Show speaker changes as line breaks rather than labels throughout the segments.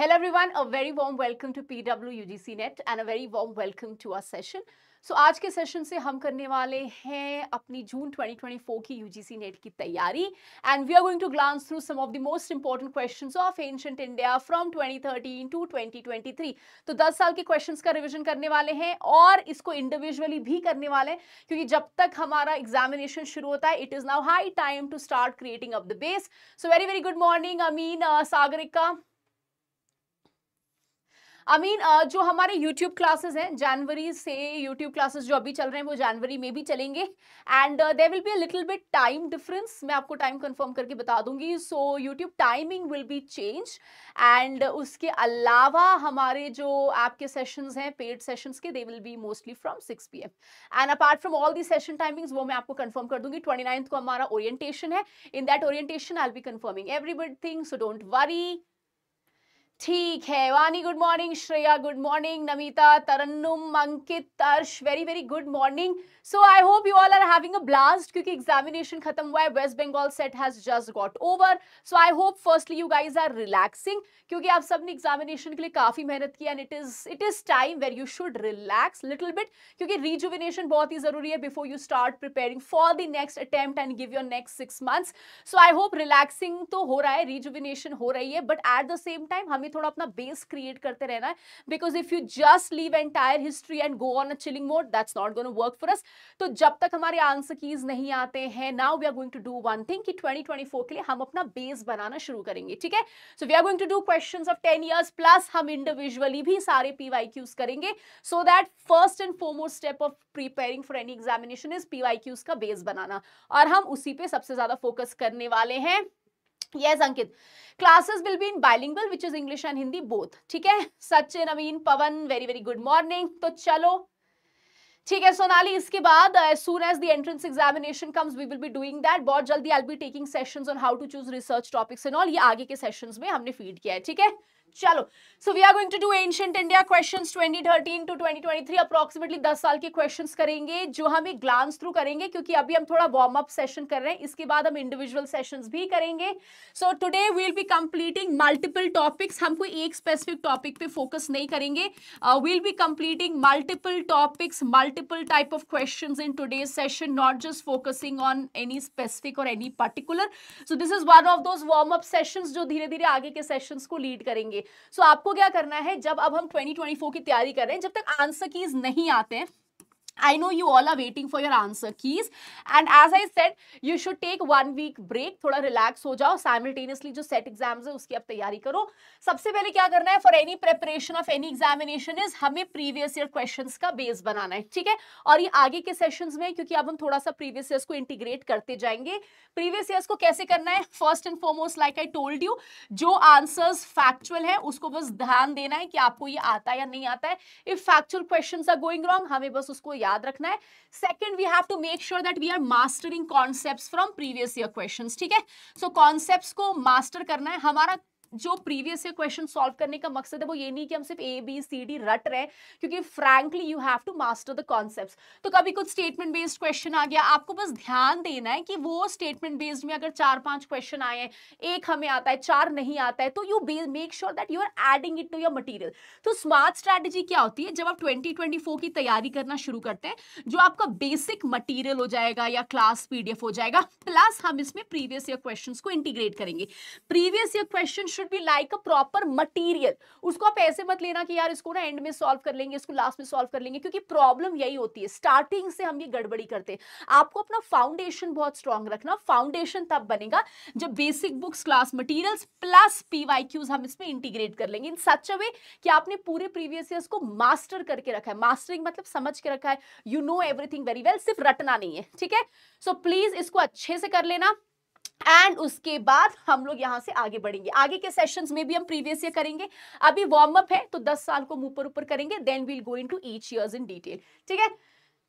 Hello everyone, a very warm welcome to PWUGC Net and a very warm welcome to our session. so, आज के session से हम करने वाले हैं अपनी जून 2024 की UGC Net की तैयारी and we are going to glance through some of the most important questions of ancient India from 2013 to 2023 तो 10 साल के क्वेश्चंस का रिवीजन करने वाले हैं और इसको इंडिविजुअली भी करने वाले हैं क्योंकि जब तक हमारा एग्जामिनेशन शुरू होता है it is now high time to start creating up the base. So very very good morning, Amin, uh, Sagarika. I mean uh, जो हमारे यूट्यूब क्लासेस हैं जनवरी से यूट्यूब क्लासेस जो अभी चल रहे हैं वो जनवरी में भी चलेंगे and there will be a little bit time difference मैं आपको टाइम कंफर्म करके बता दूंगी so YouTube timing will be change and उसके अलावा हमारे जो आपके सेशंस हैं पेड सेशंस के they will be mostly from six P M and apart from all the session timings वो मैं आपको कन्फर्म कर दूंगी ट्वेंटी को हमारा ओरिएंटेशन है in that orientation I be confirming everybody thing so don't worry ठीक है Vani good morning Shreya good morning Namita Tarannum Ankit Arsh very very good morning so I hope you all are having a blast क्योंकि examination खत्म हुआ है West Bengal SET has just got over so I hope firstly you guys are relaxing क्योंकि आप सब ने examination के लिए काफी मेहनत की and it is it is time where you should relax little bit क्योंकि रिजुविनेशन बहुत ही जरूरी है before you start preparing for the next attempt and give your next six months so I hope relaxing तो हो रहा है rejuvenation हो रही है but at the same time हमें भी थोड़ा अपना बेस क्रिएट करते रहना है because if you just leave entire history and go on a chilling mode that's not gonna work for us तो जब तक हमारे आंसर कीज नहीं आते हैं now we are going to do one thing twenty twenty four के लिए हम अपना बेस बनाना शुरू करेंगे ठीक है so we are going to do question of ten years plus हम इंडिविजुअली भी सारे क्यूज करेंगे so that first and foremost step of preparing for any examination is Qs का बेस बनाना और हम उसी पे सबसे ज्यादा फोकस करने वाले हैं yes Ankit classes will be in bilingual which is English and Hindi both ठीक है Sachin Naveen Pawan very very good morning तो चलो ठीक है सोनाली इसके बाद as soon as the entrance examination comes we will be doing that बहुत जल्दी I be taking sessions on how to choose research topics and all ये आगे के सेशंस में हमने फीड किया है ठीक है चलो so we are going to do ancient India question 2013 thirteen to twenty twenty three approximately दस साल के क्वेश्चन करेंगे जो हम एक ग्लांस थ्रू करेंगे क्योंकि अभी हम थोड़ा वार्म अप सेशन कर रहे हैं इसके बाद हम इंडिविजुअल सेशन भी करेंगे so today we'll be completing multiple topics हम कोई एक स्पेसिफिक टॉपिक पे फोकस नहीं करेंगे we'll be completing multiple topics multiple type of question in today session not just focusing on any specific और any particular so this is one of those warm up session जो धीरे धीरे आगे के session को lead करेंगे सो so, आपको क्या करना है जब अब हम 2024 की तैयारी कर रहे हैं जब तक आंसर कीज नहीं आते हैं I know you all are waiting for your answer keys and as I said you should take one week break थोड़ा relax हो जाओ simultaneously जो set exams है उसकी अब तैयारी करो सबसे पहले क्या करना है for any preparation of any examination is हमें previous year questions का base बनाना है ठीक है और ये आगे के sessions में क्योंकि अब हम थोड़ा सा previous years को integrate करते जाएंगे previous years को कैसे करना है first and foremost like I told you जो answers factual है उसको बस ध्यान देना है कि आपको ये आता है या नहीं आता है if factual questions are going wrong हमें बस उसको याद रखना है second we have to make sure that we are mastering concept from previous year question ठीक है सो so, कॉन्सेप्ट को मास्टर करना है हमारा जो प्रीवियस ईयर क्वेश्चन सॉल्व करने का मकसद है वो ये नहीं कि हम सिर्फ ए बी सी डी रट रहे क्योंकि frankly you have to master the concept तो कभी कुछ स्टेटमेंट बेस्ड क्वेश्चन आ गया आपको बस ध्यान देना है कि वो स्टेटमेंट बेस्ड में अगर चार पांच क्वेश्चन आए हैं एक हमें आता है चार नहीं आता है तो you make sure that you are adding it to your material तो स्मार्ट स्ट्रैटेजी क्या होती है जब आप ट्वेंटी की तैयारी करना शुरू करते हैं जो आपका बेसिक मटीरियल हो जाएगा या क्लास पीडीएफ हो जाएगा प्लस हम इसमें प्रीवियस ईयर क्वेश्चन को इंटीग्रेट करेंगे previous year question should be like a proper material उसको आप ऐसे मत लेना कि यार इसको ना एंड में सॉल्व कर लेंगे इसको लास्ट में सॉल्व कर लेंगे क्योंकि प्रॉब्लम यही होती है स्टार्टिंग से हम ये गड़बड़ी करते हैं आपको अपना फाउंडेशन बहुत स्ट्रांग रखना फाउंडेशन तब बनेगा जब basic books class material plus PYQs हम इसमें इंटीग्रेट कर लेंगे इन सच अ वे कि आपने पूरे प्रीवियस ईयर को मास्टर करके रखा है मास्टरिंग मतलब समझ के रखा है you know everything very well सिर्फ रटना नहीं है ठीक है सो so, प्लीज इसको अच्छे से कर लेना एंड उसके बाद हम लोग यहाँ से आगे बढ़ेंगे आगे के सेशंस में भी हम प्रीवियस ईयर करेंगे अभी वार्म अप है तो 10 साल को मुंह पर ऊपर करेंगे then we'll go into each year in detail ठीक है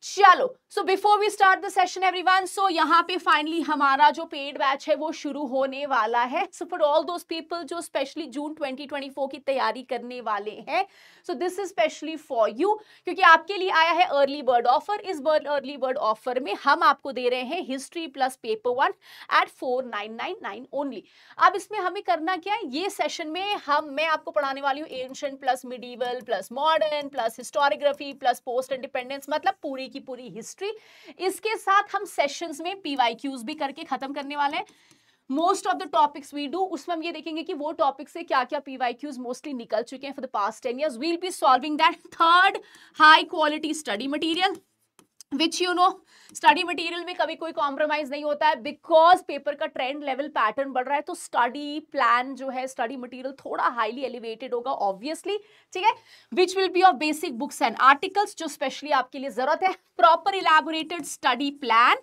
चलो so before we start the session everyone so यहाँ पे फाइनली हमारा जो पेड बैच है वो शुरू होने वाला है so for all those people जो स्पेशली जून 2024 की तैयारी करने वाले हैं so this is specially for you क्योंकि आपके लिए आया है अर्ली बर्ड ऑफर इस बर्ड अर्ली बर्ड ऑफर में हम आपको दे रहे हैं history plus paper one eight four nine nine nine only अब इसमें हमें करना क्या है ये सेशन में हम मैं आपको पढ़ाने वाली हूँ ancient plus medieval plus modern plus historiography plus post independence मतलब पूरी की पूरी हिस्ट्री इसके साथ हम सेशंस में पीवाईक्यूज भी करके खत्म करने वाले हैं most of the topics we do उसमें हम ये देखेंगे कि वो टॉपिक से क्या क्या पीवाईक्यूज मोस्टली निकल चुके हैं for the past ten year we'll be solving that third high quality study material which you know study material में कभी कोई कॉम्प्रोमाइज नहीं होता है बिकॉज पेपर का ट्रेंड लेवल पैटर्न बढ़ रहा है तो स्टडी प्लान जो है स्टडी मटेरियल थोड़ा हाईली एलिवेटेड होगा ऑब्वियसली ठीक है which will be of basic books and articles जो स्पेशली आपके लिए जरूरत है प्रॉपर इलेबोरेटेड स्टडी प्लान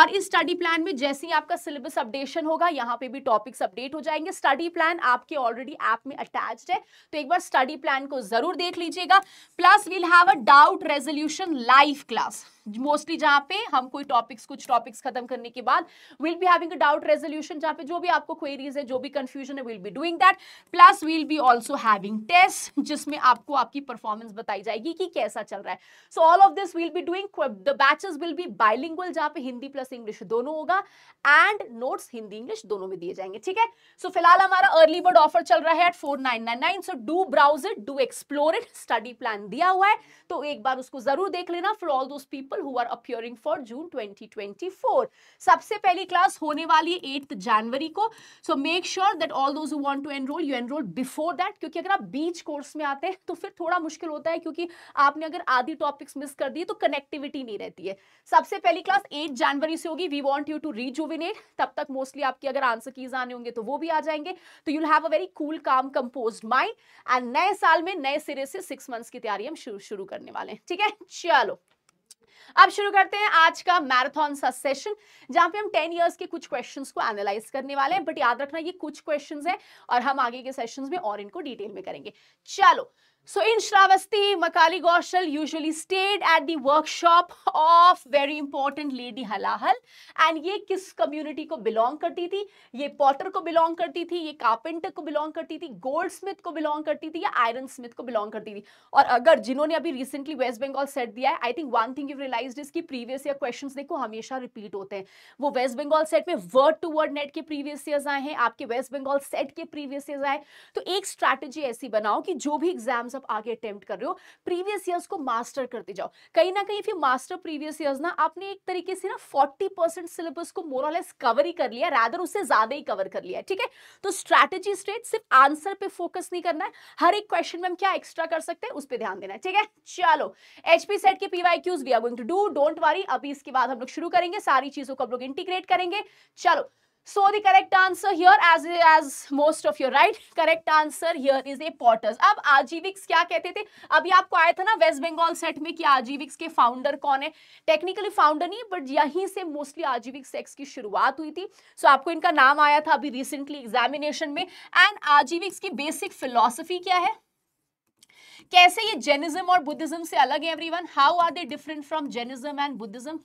और इस स्टडी प्लान में जैसे ही आपका सिलेबस अपडेशन होगा यहाँ पे भी टॉपिक्स अपडेट हो जाएंगे स्टडी प्लान आपके ऑलरेडी ऐप में अटैच है तो एक बार स्टडी प्लान को जरूर देख लीजिएगा plus will have a doubt resolution live class mostly जहां पे हम कोई टॉपिक्स कुछ टॉपिक्स खत्म करने के बाद will be having a doubt resolution जहां पे जो भी आपको क्वेरीज है जो भी कंफ्यूजन है will be doing that plus will be also having test जिसमें आपको आपकी परफॉर्मेंस बताई जाएगी कि कैसा चल रहा है so all of this will be doing the batches will be bilingual जहां पे हिंदी प्लस इंग्लिश दोनों होगा एंड नोट्स हिंदी इंग्लिश दोनों में दिए जाएंगे ठीक है सो फिलहाल हमारा अर्ली बर्ड ऑफर चल रहा है eight four so do browse it do explore it study plan दिया हुआ है तो एक बार उसको जरूर देख लेना for all those people who are appearing for June 2024. सबसे पहली क्लास होने वाली है 8 जनवरी को so make sure that all those who want to enroll you enroll before that क्योंकि अगर आप बीच कोर्स में आते हैं तो फिर थोड़ा मुश्किल होता है क्योंकि आपने अगर आधी टॉपिक्स मिस कर दी तो कनेक्टिविटी नहीं रहती है सबसे पहली क्लास 8 जनवरी से होगी we want you to rejuvenate तब तक मोस्टली आपकी अगर आंसर कीज आने होंगे तो वो भी आ जाएंगे तो you'll have a very cool calm compose mind and नए साल में नए सिरे से सिक्स मंथ्स की तैयारी हम शुरू शुरू करने वाले हैं ठीक है चलो अब शुरू करते हैं आज का मैराथन सा सेशन जहां पे हम टेन ईयर्स के कुछ क्वेश्चंस को एनालाइज करने वाले हैं बट याद रखना ये कुछ क्वेश्चंस हैं और हम आगे के सेशंस में और इनको डिटेल में करेंगे चलो So in Shravasti, Makali goshal usually stayed at the workshop of very important lady Halahal. And ये किस community को belong करती थी ये potter को belong करती थी ये carpenter को belong करती थी goldsmith को belong करती थी या iron smith को belong करती थी और अगर जिन्होंने अभी recently West Bengal set दिया है I think one thing you've realized is कि previous year questions देखो हमेशा repeat होते हैं वो West Bengal set में word to word net के previous years आए हैं आपके West Bengal set के previous years आए तो एक strategy ऐसी बनाओ कि जो भी exams क्वेश्चंस आप आगे अटेम्प्ट कर रहे हो प्रीवियस ईयर्स को मास्टर करते जाओ कहीं ना कहीं फिर मास्टर प्रीवियस ईयर्स ना आपने एक तरीके से ना फोर्टी परसेंट सिलेबस को मोरलेस कवर ही कर लिया रादर उससे ज्यादा ही कवर कर लिया ठीक है तो स्ट्रैटेजी स्ट्रेट सिर्फ आंसर पे फोकस नहीं करना है हर एक क्वेश्चन में हम क्या एक्स्ट्रा कर सकते हैं उस पर ध्यान देना है ठीक है चलो एचपी सेट के PY Qs we are going to do don't worry अभी इसके बाद हम लोग शुरू करेंगे सारी चीजों को हम लोग इंटीग्रेट करेंगे चलो So the correct answer here as as most of you right correct answer here is a Potters. अब आजीविक्स क्या कहते थे अभी आपको आया था ना वेस्ट बंगाल सेट में कि आजीविक्स के फाउंडर कौन है टेक्निकली फाउंडर नहीं बट यहीं से मोस्टली आजीविक सेक्स की शुरुआत हुई थी सो so, आपको इनका नाम आया था अभी रिसेंटली एग्जामिनेशन में एंड आजीविक्स की बेसिक फिलोसफी क्या है कैसे ये जैनिज्म और बुद्धिज्म से अलग है everyone how are they different from Jainism and Buddhism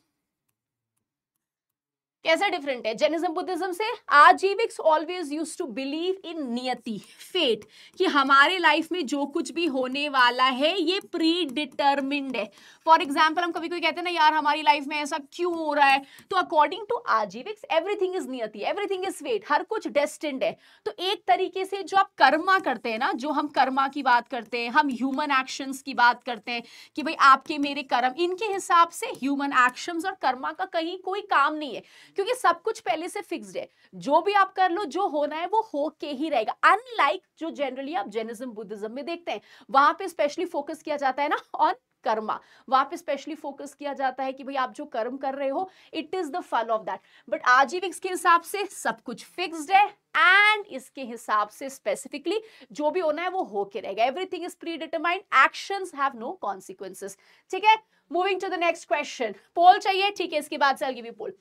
कैसे डिफरेंट है जैनिज्म बुद्धिज्म से Ajivikas always use to believe in नियति फेट कि हमारे लाइफ में जो कुछ भी होने वाला है ये प्री डिटर्मिंड है फॉर एग्जाम्पल हम कभी कोई कहते हैं ना यार हमारी लाइफ में ऐसा क्यों हो रहा है तो according to Ajivikas everything is नियति एवरीथिंग इज फेट हर कुछ डेस्टिंड है तो एक तरीके से जो आप कर्मा करते हैं ना जो हम कर्मा की बात करते हैं हम ह्यूमन एक्शन की बात करते हैं कि भाई आपके मेरे कर्म इनके हिसाब से ह्यूमन एक्शन और कर्मा का कहीं कोई काम नहीं है क्योंकि सब कुछ पहले से फिक्स्ड है जो भी आप कर लो जो होना है वो हो के ही रहेगा अनलाइक जो जनरली आप जेनिज्म बुद्धिज्म में देखते हैं वहां पे स्पेशली फोकस किया जाता है ना ऑन कर्मा वहां पे स्पेशली फोकस किया जाता है कि भाई आप जो कर्म कर रहे हो it is the phal of that but Ajivikas के हिसाब से सब कुछ फिक्स्ड है एंड इसके हिसाब से स्पेसिफिकली जो भी होना है वो होके रहेगा everything is pre determined action have no consequences ठीक है moving to the next question poll चाहिए ठीक है इसके बाद से अलगी भी पोल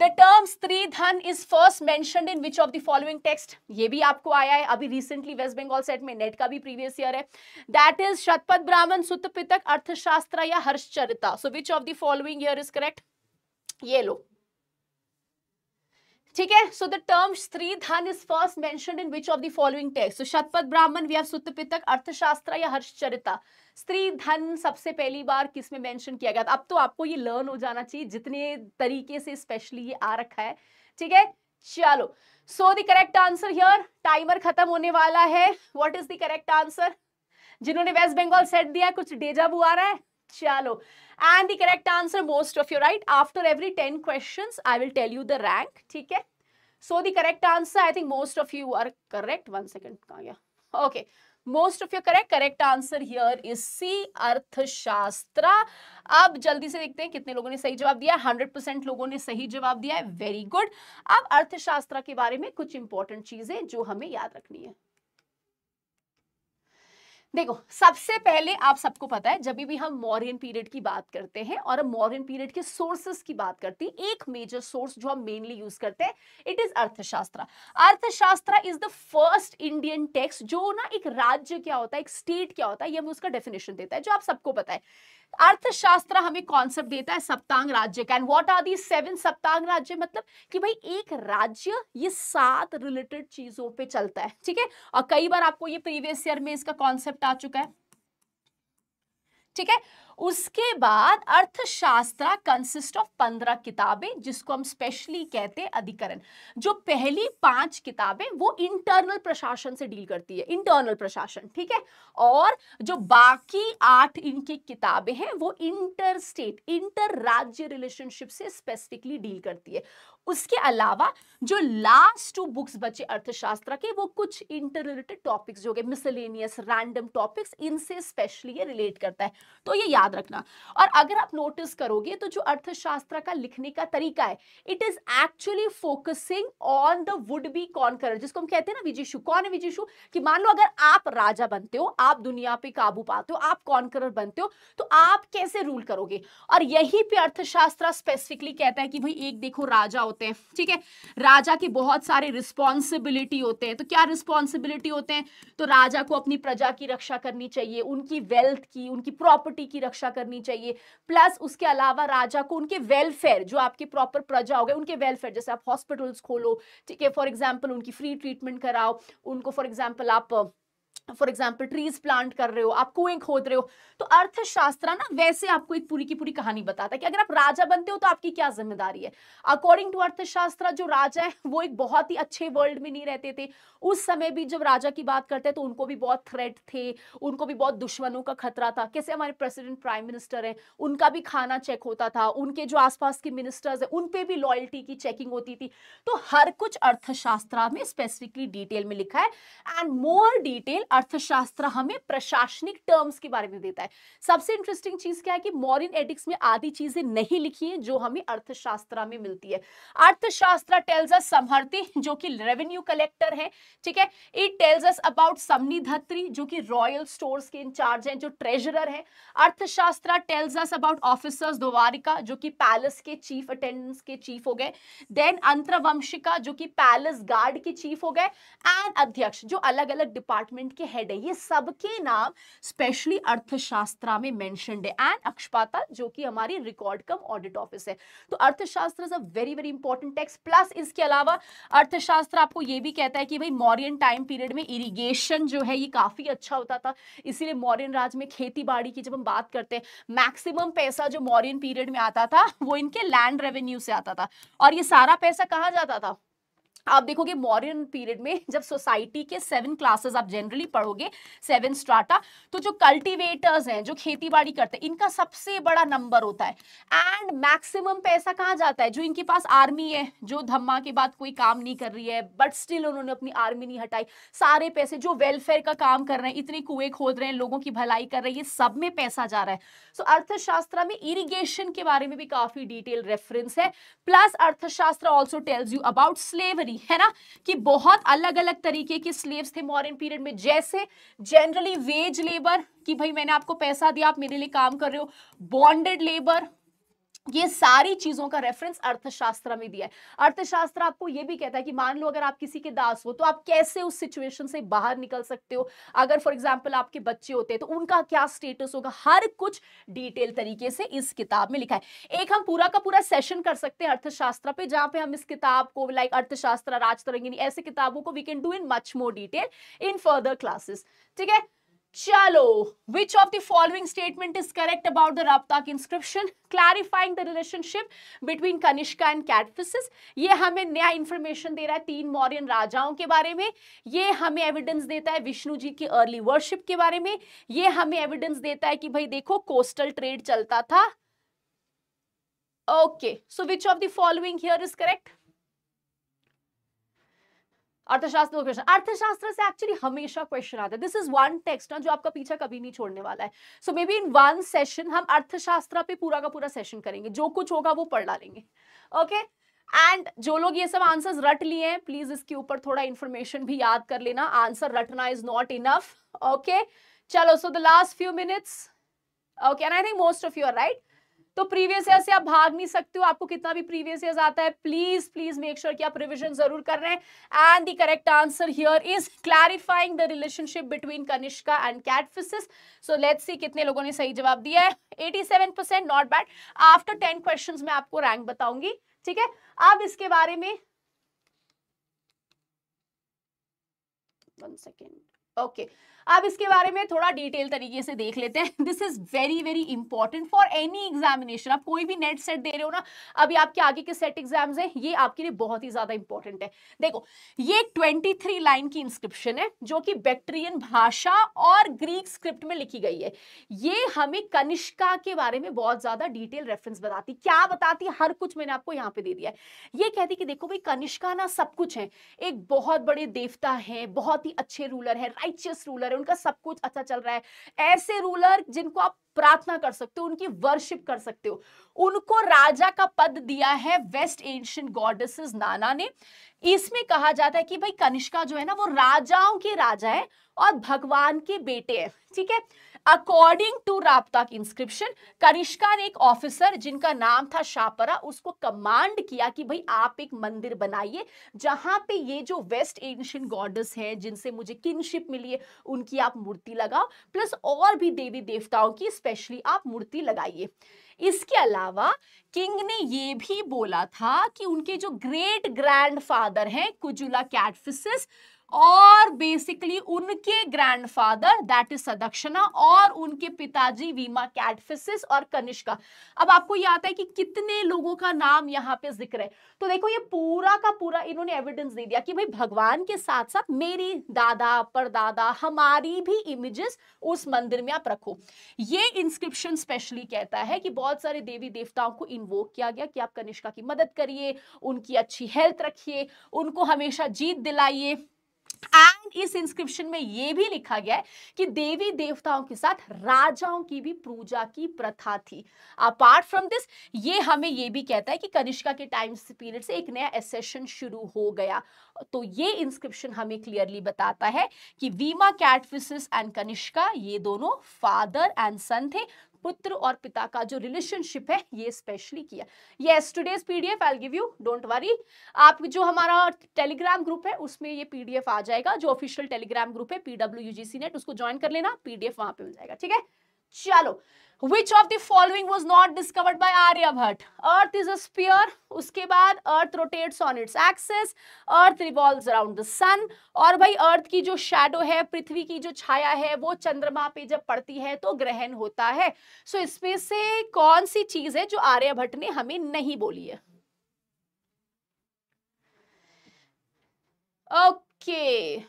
the term stri dhan is first mentioned in which of the following text ये भी आपको आया है अभी रिसेंटली वेस्ट बंगाल सेट में नेट का भी प्रीवियस ईयर है दैट इज शतपथ ब्राह्मण सुत पितक अर्थशास्त्र या Harshacharita so which of the following year is correct ये लो ठीक है so the term stri dhan is first mention in which of the following text so Shatapatha Brahmana we have सुत पितक अर्थशास्त्र या हर्षचरिता स्त्री धन सबसे पहली बार किस में मेंशन किया गया था अब तो आपको ये लर्न हो जाना चाहिए जितने तरीके से स्पेशली ये आ रखा है ठीक है चलो so the correct answer here timer खत्म होने वाला है what is the correct answer जिन्होंने वेस्ट बंगाल सेट दिया कुछ डेजा बू आ रहा है चलो and the correct answer most of you right after every ten question I will tell you the rank ठीक है so the correct answer I think most of you are correct one second कहा गया okay okay. Most of your correct correct answer here is C Arthashastra अब जल्दी से देखते हैं कितने लोगों ने सही जवाब दिया हंड्रेड परसेंट लोगों ने सही जवाब दिया है वेरी गुड अब अर्थशास्त्र के बारे में कुछ इंपॉर्टेंट चीजें जो हमें याद रखनी है देखो सबसे पहले आप सबको पता है जब भी हम मॉरियन पीरियड की बात करते हैं और मॉरियन पीरियड के सोर्सेस की बात करती है एक मेजर सोर्स जो हम मेनली यूज करते हैं it is Arthashastra Arthashastra is the first Indian text जो ना एक राज्य क्या होता है एक स्टेट क्या होता है ये हमें उसका डेफिनेशन देता है जो आप सबको पता है अर्थशास्त्र हमें कॉन्सेप्ट देता है सप्तांग राज्य का and what are the seven saptanga rajya मतलब कि भाई एक राज्य ये सात रिलेटेड चीजों पे चलता है ठीक है और कई बार आपको ये प्रीवियस ईयर में इसका कॉन्सेप्ट आ चुका है ठीक है उसके बाद अर्थशास्त्र कंसिस्ट ऑफ पंद्रह किताबें जिसको हम स्पेशली कहते हैं अधिकरण जो पहली पांच किताबें वो इंटरनल प्रशासन से डील करती है इंटरनल प्रशासन ठीक है और जो बाकी आठ इनकी किताबें हैं वो inter state inter rajya relationship से स्पेसिफिकली डील करती है उसके अलावा जो लास्ट टू बुक्स बचे अर्थशास्त्र के वो कुछ इंटर रिलेटेड टॉपिक्स जो गए मिसलेनियस रैंडम टॉपिक्स इनसे स्पेशली ये रिलेट करता है तो ये याद रखना और अगर आप नोटिस करोगे तो जो अर्थशास्त्र का लिखने का तरीका है it is actually focusing on the would be कर जिसको हम कहते हैं ना विजिशु कौन है विजिशु कि मान लो अगर आप राजा बनते हो आप दुनिया पे काबू पाते हो आप कॉन्कर बनते हो तो आप कैसे रूल करोगे और यही पे अर्थशास्त्र स्पेसिफिकली कहता है कि भाई एक देखो राजा होते हैं ठीक है राजा के बहुत सारे रिस्पॉन्सिबिलिटी होते हैं तो क्या रिस्पॉन्सिबिलिटी होते हैं तो राजा को अपनी प्रजा की रक्षा करनी चाहिए उनकी वेल्थ की उनकी प्रॉपर्टी की रक्षा करनी चाहिए प्लस उसके अलावा राजा को उनके वेलफेयर जो आपके प्रॉपर प्रजा हो गए उनके वेलफेयर जैसे आप हॉस्पिटल्स खोलो ठीक है फॉर एग्जाम्पल उनकी फ्री ट्रीटमेंट कराओ उनको फॉर एग्जाम्पल आप फॉर एग्जाम्पल ट्रीज प्लांट कर रहे हो आप कुएं खोद रहे हो तो अर्थशास्त्र ना वैसे आपको एक पूरी की पूरी कहानी बताता है कि अगर आप राजा बनते हो तो आपकी क्या जिम्मेदारी है अकॉर्डिंग टू अर्थशास्त्र जो राजा है वो एक बहुत ही अच्छे वर्ल्ड में नहीं रहते थे उस समय भी जब राजा की बात करते हैं तो उनको भी बहुत थ्रेट थे उनको भी बहुत दुश्मनों का खतरा था कैसे हमारे प्रेसिडेंट प्राइम मिनिस्टर हैं उनका भी खाना चेक होता था उनके जो आसपास के मिनिस्टर्स हैं उन पर भी लॉयल्टी की चेकिंग होती थी तो हर कुछ अर्थशास्त्र में स्पेसिफिकली डिटेल में लिखा है एंड मोर डिटेल अर्थशास्त्र हमें प्रशासनिक टर्म्स के बारे में देता है सबसे इंटरेस्टिंग चीज क्या है कि मॉरिन एडिक्स में आधी चीजें नहीं लिखी है जो हमें अर्थशास्त्र में मिलती है अर्थशास्त्र टेल्स अस समहर्ती जो कि रेवेन्यू कलेक्टर है ठीक है इट टेल्स अस अबाउट समनी जो कि रॉयल स्टोर के इंचार्ज है जो ट्रेजरर है Arthashastra tells us about officers द्वारिका जो कि पैलेस के चीफ अटेंडेंट्स के चीफ हो गए देन अंतरवंशिका जो कि पैलेस गार्ड के चीफ हो गए एंड अध्यक्ष जो अलग अलग डिपार्टमेंट के के हेड है ये सबके नाम स्पेशली अर्थशास्त्रा में मैंशनड है एंड अक्षपाता जो कि हमारी रिकॉर्ड कम ऑडिट ऑफिस है तो Arthashastra is a very very important text plus इसके अलावा अर्थशास्त्र आपको ये भी कहता है कि भाई मॉरियन टाइम पीरियड में इरीगेशन जो है ये काफ़ी अच्छा होता था इसीलिए मॉरियन राज में खेती बाड़ी की जब हम बात करते हैं मैक्सिमम पैसा जो मॉरियन पीरियड में आता था वो इनके लैंड रेवेन्यू से आता था और ये सारा पैसा कहाँ जाता था आप देखोगे मॉडर्न पीरियड में जब सोसाइटी के सेवन क्लासेस आप जनरली पढ़ोगे सेवन स्ट्राटा तो जो कल्टीवेटर्स हैं जो खेती बाड़ी करते हैं इनका सबसे बड़ा नंबर होता है एंड मैक्सिमम पैसा कहाँ जाता है जो इनके पास आर्मी है जो धम्मा के बाद कोई काम नहीं कर रही है बट स्टिल उन्होंने अपनी आर्मी नहीं हटाई सारे पैसे जो वेलफेयर का काम कर रहे हैं इतने कुएं खोद रहे हैं लोगों की भलाई कर रहे हैं ये सब में पैसा जा रहा है सो so, अर्थशास्त्र में इरीगेशन के बारे में भी काफी डिटेल रेफरेंस है plus Arthashastra also tells you about slavery generally है ना कि बहुत अलग अलग तरीके के स्लेव्स थे मॉडर्न पीरियड में जैसे जनरली वेज लेबर कि भाई मैंने आपको पैसा दिया आप मेरे लिए काम कर रहे हो बॉन्डेड लेबर ये सारी चीजों का रेफरेंस अर्थशास्त्र में दिया है अर्थशास्त्र आपको ये भी कहता है कि मान लो अगर आप किसी के दास हो तो आप कैसे उस सिचुएशन से बाहर निकल सकते हो अगर फॉर एग्जाम्पल आपके बच्चे होते हैं तो उनका क्या स्टेटस होगा हर कुछ डिटेल तरीके से इस किताब में लिखा है एक हम पूरा का पूरा सेशन कर सकते हैं अर्थशास्त्र पे जहां पे हम इस किताब को लाइक अर्थशास्त्र राजतरंगिनी ऐसे किताबों को we can do in much more detail in further classes ठीक है चलो which of the following statement is correct about the Rabatak inscription clarifying the relationship between Kanishka and Kadphises ये हमें नया इंफॉर्मेशन दे रहा है तीन मौर्यन राजाओं के बारे में ये हमें एविडेंस देता है विष्णु जी की अर्ली वर्शिप के बारे में ये हमें एविडेंस देता है कि भाई देखो कोस्टल ट्रेड चलता था okay so which of the following here is correct Arthashastra का क्वेश्चन अर्थशास्त्र से एक्चुअली हमेशा क्वेश्चन आता है दिस इज वन टेक्स्ट ना जो आपका पीछा कभी नहीं छोड़ने वाला है so may be in one session हम अर्थशास्त्र पे पूरा का पूरा सेशन करेंगे जो कुछ होगा वो पढ़ डालेंगे ओके okay? एंड जो लोग ये सब आंसर्स रट लिए हैं प्लीज इसके ऊपर थोड़ा इन्फॉर्मेशन भी याद कर लेना आंसर रटना इज नॉट इनफ ओके चलो so the last few minutes okay and I think most of you are right तो प्रीवियस ईयर से आप भाग नहीं सकते हो आपको कितना भी प्रीवियस ईयर आता है प्लीज प्लीज मेक श्योर कि आप रिविजन जरूर कर रहे हैं and the correct answer here is clarifying the relationship between Kanishka and Kadphises so let's see कितने लोगों ने सही जवाब दिया है 87% नॉट बैड आफ्टर 10 क्वेश्चन में आपको रैंक बताऊंगी ठीक है अब इसके बारे में वन सेकेंड ओके okay. अब इसके बारे में थोड़ा डिटेल तरीके से देख लेते हैं this is very very important for any examination आप कोई भी नेट सेट दे रहे हो ना अभी आपके आगे के सेट एग्जाम्स हैं ये आपके लिए बहुत ही ज्यादा इंपॉर्टेंट है देखो ये ट्वेंटी थ्री लाइन की इंस्क्रिप्शन है जो कि बैक्ट्रियन भाषा और ग्रीक स्क्रिप्ट में लिखी गई है ये हमें कनिष्का के बारे में बहुत ज्यादा डिटेल रेफरेंस बताती क्या बताती हर कुछ मैंने आपको यहाँ पे दे दिया है ये कहती कि देखो भाई कनिष्का ना सब कुछ है एक बहुत बड़े देवता है बहुत ही अच्छे रूलर है राइचियस रूलर रहे हैं उनका सब कुछ अच्छा चल रहा है ऐसे रूलर जिनको आप प्रार्थना कर सकते हो उनकी वर्शिप कर सकते हो उनको राजा का पद दिया है वेस्ट एंशियन गॉडेसेस नाना ने इसमें कहा जाता है कि भाई कनिष्का जो है ना वो राजाओं के राजा है और भगवान के बेटे है ठीक है अकॉर्डिंग टू राबता की इंस्क्रिप्शन कनिष्का ने एक ऑफिसर जिनका नाम था शापरा उसको कमांड किया कि भाई आप एक मंदिर बनाइए जहां पे ये जो वेस्ट एंशियन गॉडेस हैं जिनसे मुझे किनशिप मिली है उनकी आप मूर्ति लगाओ प्लस और भी देवी देवताओं की स्पेशली आप मूर्ति लगाइए इसके अलावा किंग ने ये भी बोला था कि उनके जो ग्रेट ग्रैंड फादर हैं कुजुला कैटफिसिस और बेसिकली उनके ग्रैंडफादर दैट इज सदक्षणा और उनके पिताजी वीमा कैटफिसिस और कनिष्का अब आपको ये आता है कि कितने लोगों का नाम यहाँ पे जिक्र है तो देखो ये पूरा का पूरा इन्होंने एविडेंस दे दिया कि भाई भगवान के साथ साथ मेरी दादा परदादा हमारी भी इमेजेस उस मंदिर में आप रखो ये इंस्क्रिप्शन स्पेशली कहता है कि बहुत सारे देवी देवताओं को इन्वोक किया गया कि आप कनिष्का की मदद करिए उनकी अच्छी हेल्थ रखिए उनको हमेशा जीत दिलाइए एंड इस इंस्क्रिप्शन में यह भी लिखा गया है कि देवी देवताओं के साथ राजाओं की भी पूजा की प्रथा थी अपार्ट फ्रॉम दिस ये हमें यह भी कहता है कि कनिष्का के टाइम पीरियड से एक नया एसेशन शुरू हो गया तो ये इंस्क्रिप्शन हमें क्लियरली बताता है कि वीमा कैटफिस एंड कनिष्का ये दोनों फादर एंड सन थे पुत्र और पिता का जो रिलेशनशिप है ये स्पेशली किया ये today's PDF I give you don't worry आप जो हमारा टेलीग्राम ग्रुप है उसमें ये पीडीएफ आ जाएगा जो ऑफिशियल टेलीग्राम ग्रुप है पीडब्ल्यू नेट उसको ज्वाइन कर लेना पीडीएफ वहां पर मिल जाएगा ठीक है चलो which of the following was not discovered by Aryabhatta earth is uh उसके बाद earth rotates on its axis earth revolve around the sun और भाई अर्थ की जो शेडो है पृथ्वी की जो छाया है वो चंद्रमा पे जब पड़ती है तो ग्रहण होता है सो so, इसमें से कौन सी चीज है जो आर्यभट्ट ने हमें नहीं बोली है ओके okay.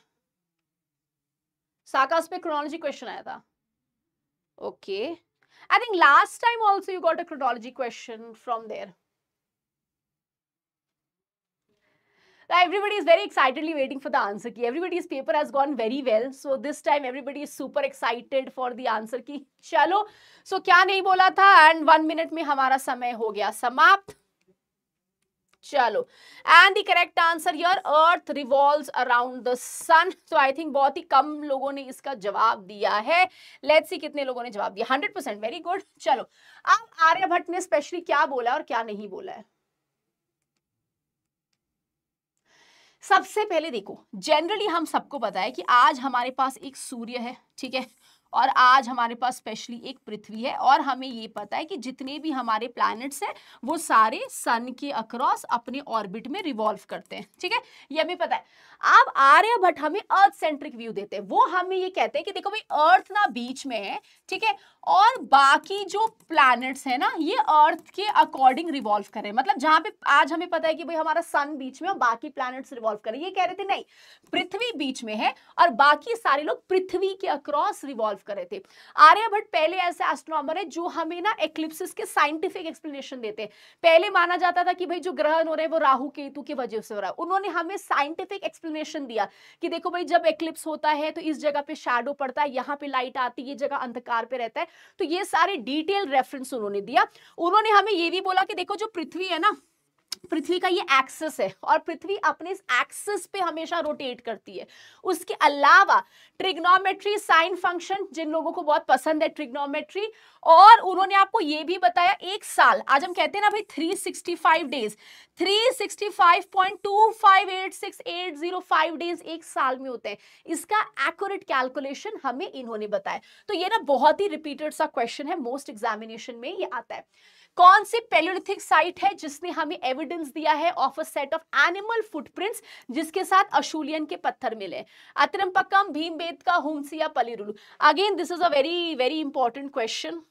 पे क्रोनोलॉजी क्वेश्चन आया था okay okay. I think last time also you got a chronology question from there. Now everybody is very excitedly waiting for the answer key. Everybody's paper has gone very well. So this time everybody is super excited for the answer key. Chalo. so kya nahi bola tha? and one minute mein hamara samay ho gaya. Samapt. चलो and the correct answer your earth revolve around the sun तो I think बहुत ही कम लोगों ने इसका जवाब दिया है let's see कितने लोगों ने जवाब दिया हंड्रेड परसेंट वेरी गुड चलो अब आर्यभट्ट ने स्पेशली क्या बोला और क्या नहीं बोला है सबसे पहले देखो जनरली हम सबको पता है कि आज हमारे पास एक सूर्य है ठीक है और आज हमारे पास स्पेशली एक पृथ्वी है और हमें ये पता है कि जितने भी हमारे प्लैनेट्स हैं वो सारे सन के अक्रॉस अपने ऑर्बिट में रिवॉल्व करते हैं ठीक है ये हमें पता है अब आर्यभट्ट हमें अर्थ सेंट्रिक व्यू देते हैं वो हमें ये कहते हैं कि देखो भाई अर्थ ना बीच में है ठीक है और बाकी जो प्लैनेट्स हैं ना ये अर्थ के अकॉर्डिंग रिवॉल्व करें मतलब जहां पे आज हमें पता है कि भाई हमारा सन बीच में और बाकी प्लैनेट्स रिवॉल्व करें ये कह रहे थे नहीं पृथ्वी बीच में है और बाकी सारे लोग पृथ्वी के अक्रॉस रिवॉल्व कर रहे थे आर्यभट्ट पहले ऐसे एस्ट्रोनॉमर है जो हमें ना एक्लिप्सिस के साइंटिफिक एक्सप्लेनेशन देते पहले माना जाता था कि भाई जो ग्रहण हो रहे हैं वो राहु केतु की वजह से हो रहा है उन्होंने हमें साइंटिफिक एक्सप्लेन एक्सप्लेनेशन दिया कि देखो भाई जब एक्लिप्स होता है तो इस जगह पे शेडो पड़ता है यहाँ पे लाइट आती है ये जगह अंधकार पे रहता है तो ये सारे डिटेल रेफरेंस उन्होंने दिया उन्होंने हमें ये भी बोला कि देखो जो पृथ्वी है ना पृथ्वी का ये एक्सेस है और पृथ्वी अपने इस एक्सेस पे हमेशा रोटेट करती है उसके अलावा ट्रिग्नोमेट्री साइन फंक्शन जिन लोगों को बहुत पसंद है ट्रिग्नोमेट्री और उन्होंने आपको ये भी बताया एक साल आज हम कहते हैं ना भाई फाइव डेज फाइव डेज एक साल में होते हैं इसका एक्यूरेट कैलकुलेशन हमें इन्होंने बताया तो ये ना बहुत ही रिपीटेड सा क्वेश्चन है मोस्ट एग्जामिनेशन में ये आता है कौन सी पेलोलिथिक साइट है जिसने हमें एविडेंस दिया है of a set of animal footprints जिसके साथ अशुलियन के पत्थर मिले Attirampakkam Bhimbetka Hunsgi Paleru again this is a very very important question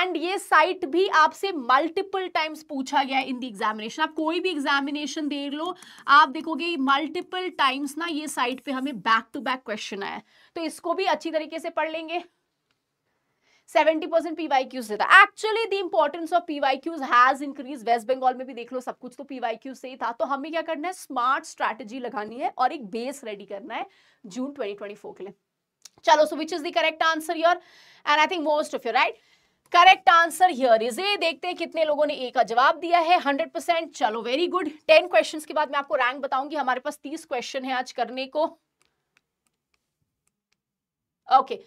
and ये साइट भी आपसे मल्टीपल टाइम्स पूछा गया इन द एग्जामिनेशन आप कोई भी एग्जामिनेशन दे लो आप देखोगे मल्टीपल टाइम्स ना ये साइट पे हमें बैक टू बैक क्वेश्चन आया तो इसको भी अच्छी तरीके से पढ़ लेंगे 70% परसेंट क्यूज देता actually the importance of Qs has increase West Bengal में भी देख लो सब कुछ तो पीवाईक्यू से ही था तो हमें क्या करना है स्मार्ट स्ट्रैटेजी लगानी है और एक बेस रेडी करना है जून ट्वेंटी ट्वेंटी फोर के लिए चलो so which is the correct answer your and I think most of your right correct answer here is A देखते हैं कितने लोगों ने ए का जवाब दिया है 100 परसेंट चलो वेरी गुड 10 क्वेश्चंस के बाद मैं आपको रैंक बताऊंगी हमारे पास 30 क्वेश्चन है आज करने को okay okay.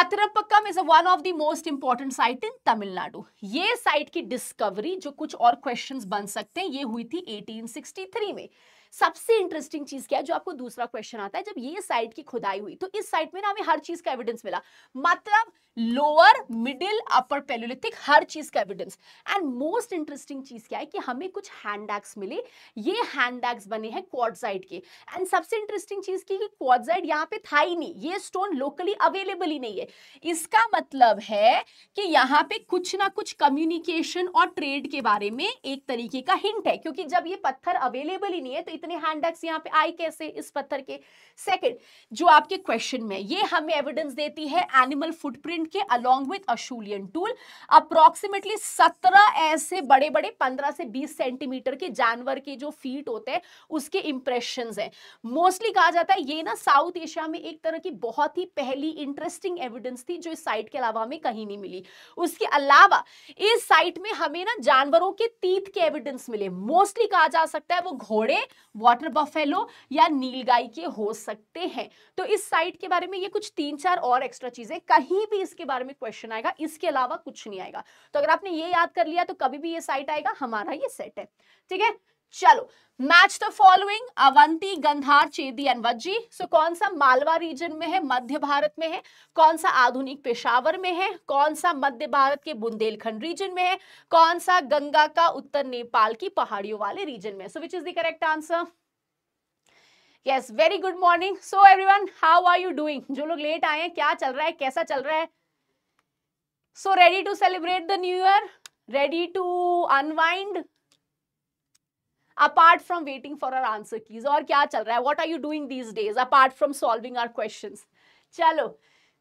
Attirampakkam is one of the most important site in Tamil Nadu ये साइट की डिस्कवरी जो कुछ और क्वेश्चंस बन सकते हैं ये हुई थी 1863 में सबसे इंटरेस्टिंग चीज क्या है जो आपको दूसरा क्वेश्चन आता है जब ये साइट की खुदाई हुई तो इस साइट में ना हमें हर चीज का एविडेंस मिला मतलब लोअर मिडिल अपर पेलोलिथिक हर चीज का एविडेंस एंड मोस्ट इंटरेस्टिंग चीज क्या है कि हमें कुछ हैंड एक्स मिले ये हैंड एक्स बने हैं क्वाडजाइट के एंड सबसे इंटरेस्टिंग चीज की कि क्वाडजाइट यहाँ पे था ही नहीं ये स्टोन लोकली अवेलेबल ही नहीं है इसका मतलब है कि यहाँ पे कुछ ना कुछ कम्युनिकेशन और ट्रेड के बारे में एक तरीके का हिंट है क्योंकि जब ये पत्थर अवेलेबल ही नहीं है तो कितने हैंडक्स यहाँ पे आई कैसे इस पत्थर के सेकंड जो आपके क्वेश्चन में ये हमें एविडेंस देती है एनिमल फुटप्रिंट के along with Acheulian tool approximately सत्रह ऐसे बड़े बड़े पंद्रह से बीस सेंटीमीटर के जानवर के जो फीट होते हैं उसके इंप्रेशन है मोस्टली कहा जाता है ये ना साउथ एशिया में एक तरह की बहुत ही पहली इंटरेस्टिंग एविडेंस थी जो इस साइट के अलावा हमें कहीं नहीं मिली उसके अलावा इस साइट में हमें ना जानवरों के तीत के एविडेंस मिले मोस्टली कहा जा सकता है वो घोड़े वाटर बफेलो या नीलगाई के हो सकते हैं तो इस साइट के बारे में ये कुछ तीन चार और एक्स्ट्रा चीजें कहीं भी इसके बारे में क्वेश्चन आएगा इसके अलावा कुछ नहीं आएगा तो अगर आपने ये याद कर लिया तो कभी भी ये साइट आएगा हमारा ये सेट है ठीक है चलो match the following Avanti Gandhara Chedi Vajji so कौन सा मालवा रीजन में है मध्य भारत में है कौन सा आधुनिक पेशावर में है कौन सा मध्य भारत के बुंदेलखंड रीजन में है कौन सा गंगा का उत्तर नेपाल की पहाड़ियों वाले रीजन में so which is the correct answer yes very good morning so one how are you doing जो लोग लेट आए हैं क्या चल रहा है कैसा चल रहा है so ready to celebrate the new year ready to unwind apart from waiting for our answer keys और क्या चल रहा है what are you doing these days apart from solving our question चलो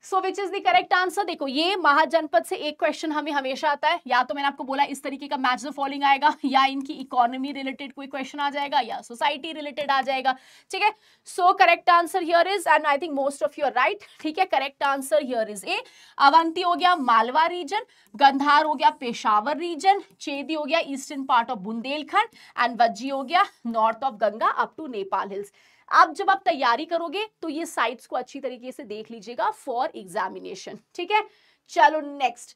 so which is the correct answer देखो ये महाजनपद से एक क्वेश्चन हमें हमेशा आता है या तो मैंने आपको बोला इस तरीके का मैच द फॉलोइंग आएगा या इनकी इकोनॉमी रिलेटेड कोई क्वेश्चन आ जाएगा या सोसाइटी रिलेटेड आ जाएगा ठीक है so correct answer here is and I think most of you're right ठीक है correct answer here is A Avanti हो गया मालवा रीजन गंधार हो गया पेशावर रीजन चेदी हो गया eastern part of Bundelkhand and Vajji हो गया north of Ganga up to Nepal hills अब जब आप तैयारी करोगे तो ये साइट्स को अच्छी तरीके से देख लीजिएगा फॉर एग्जामिनेशन ठीक है चलो नेक्स्ट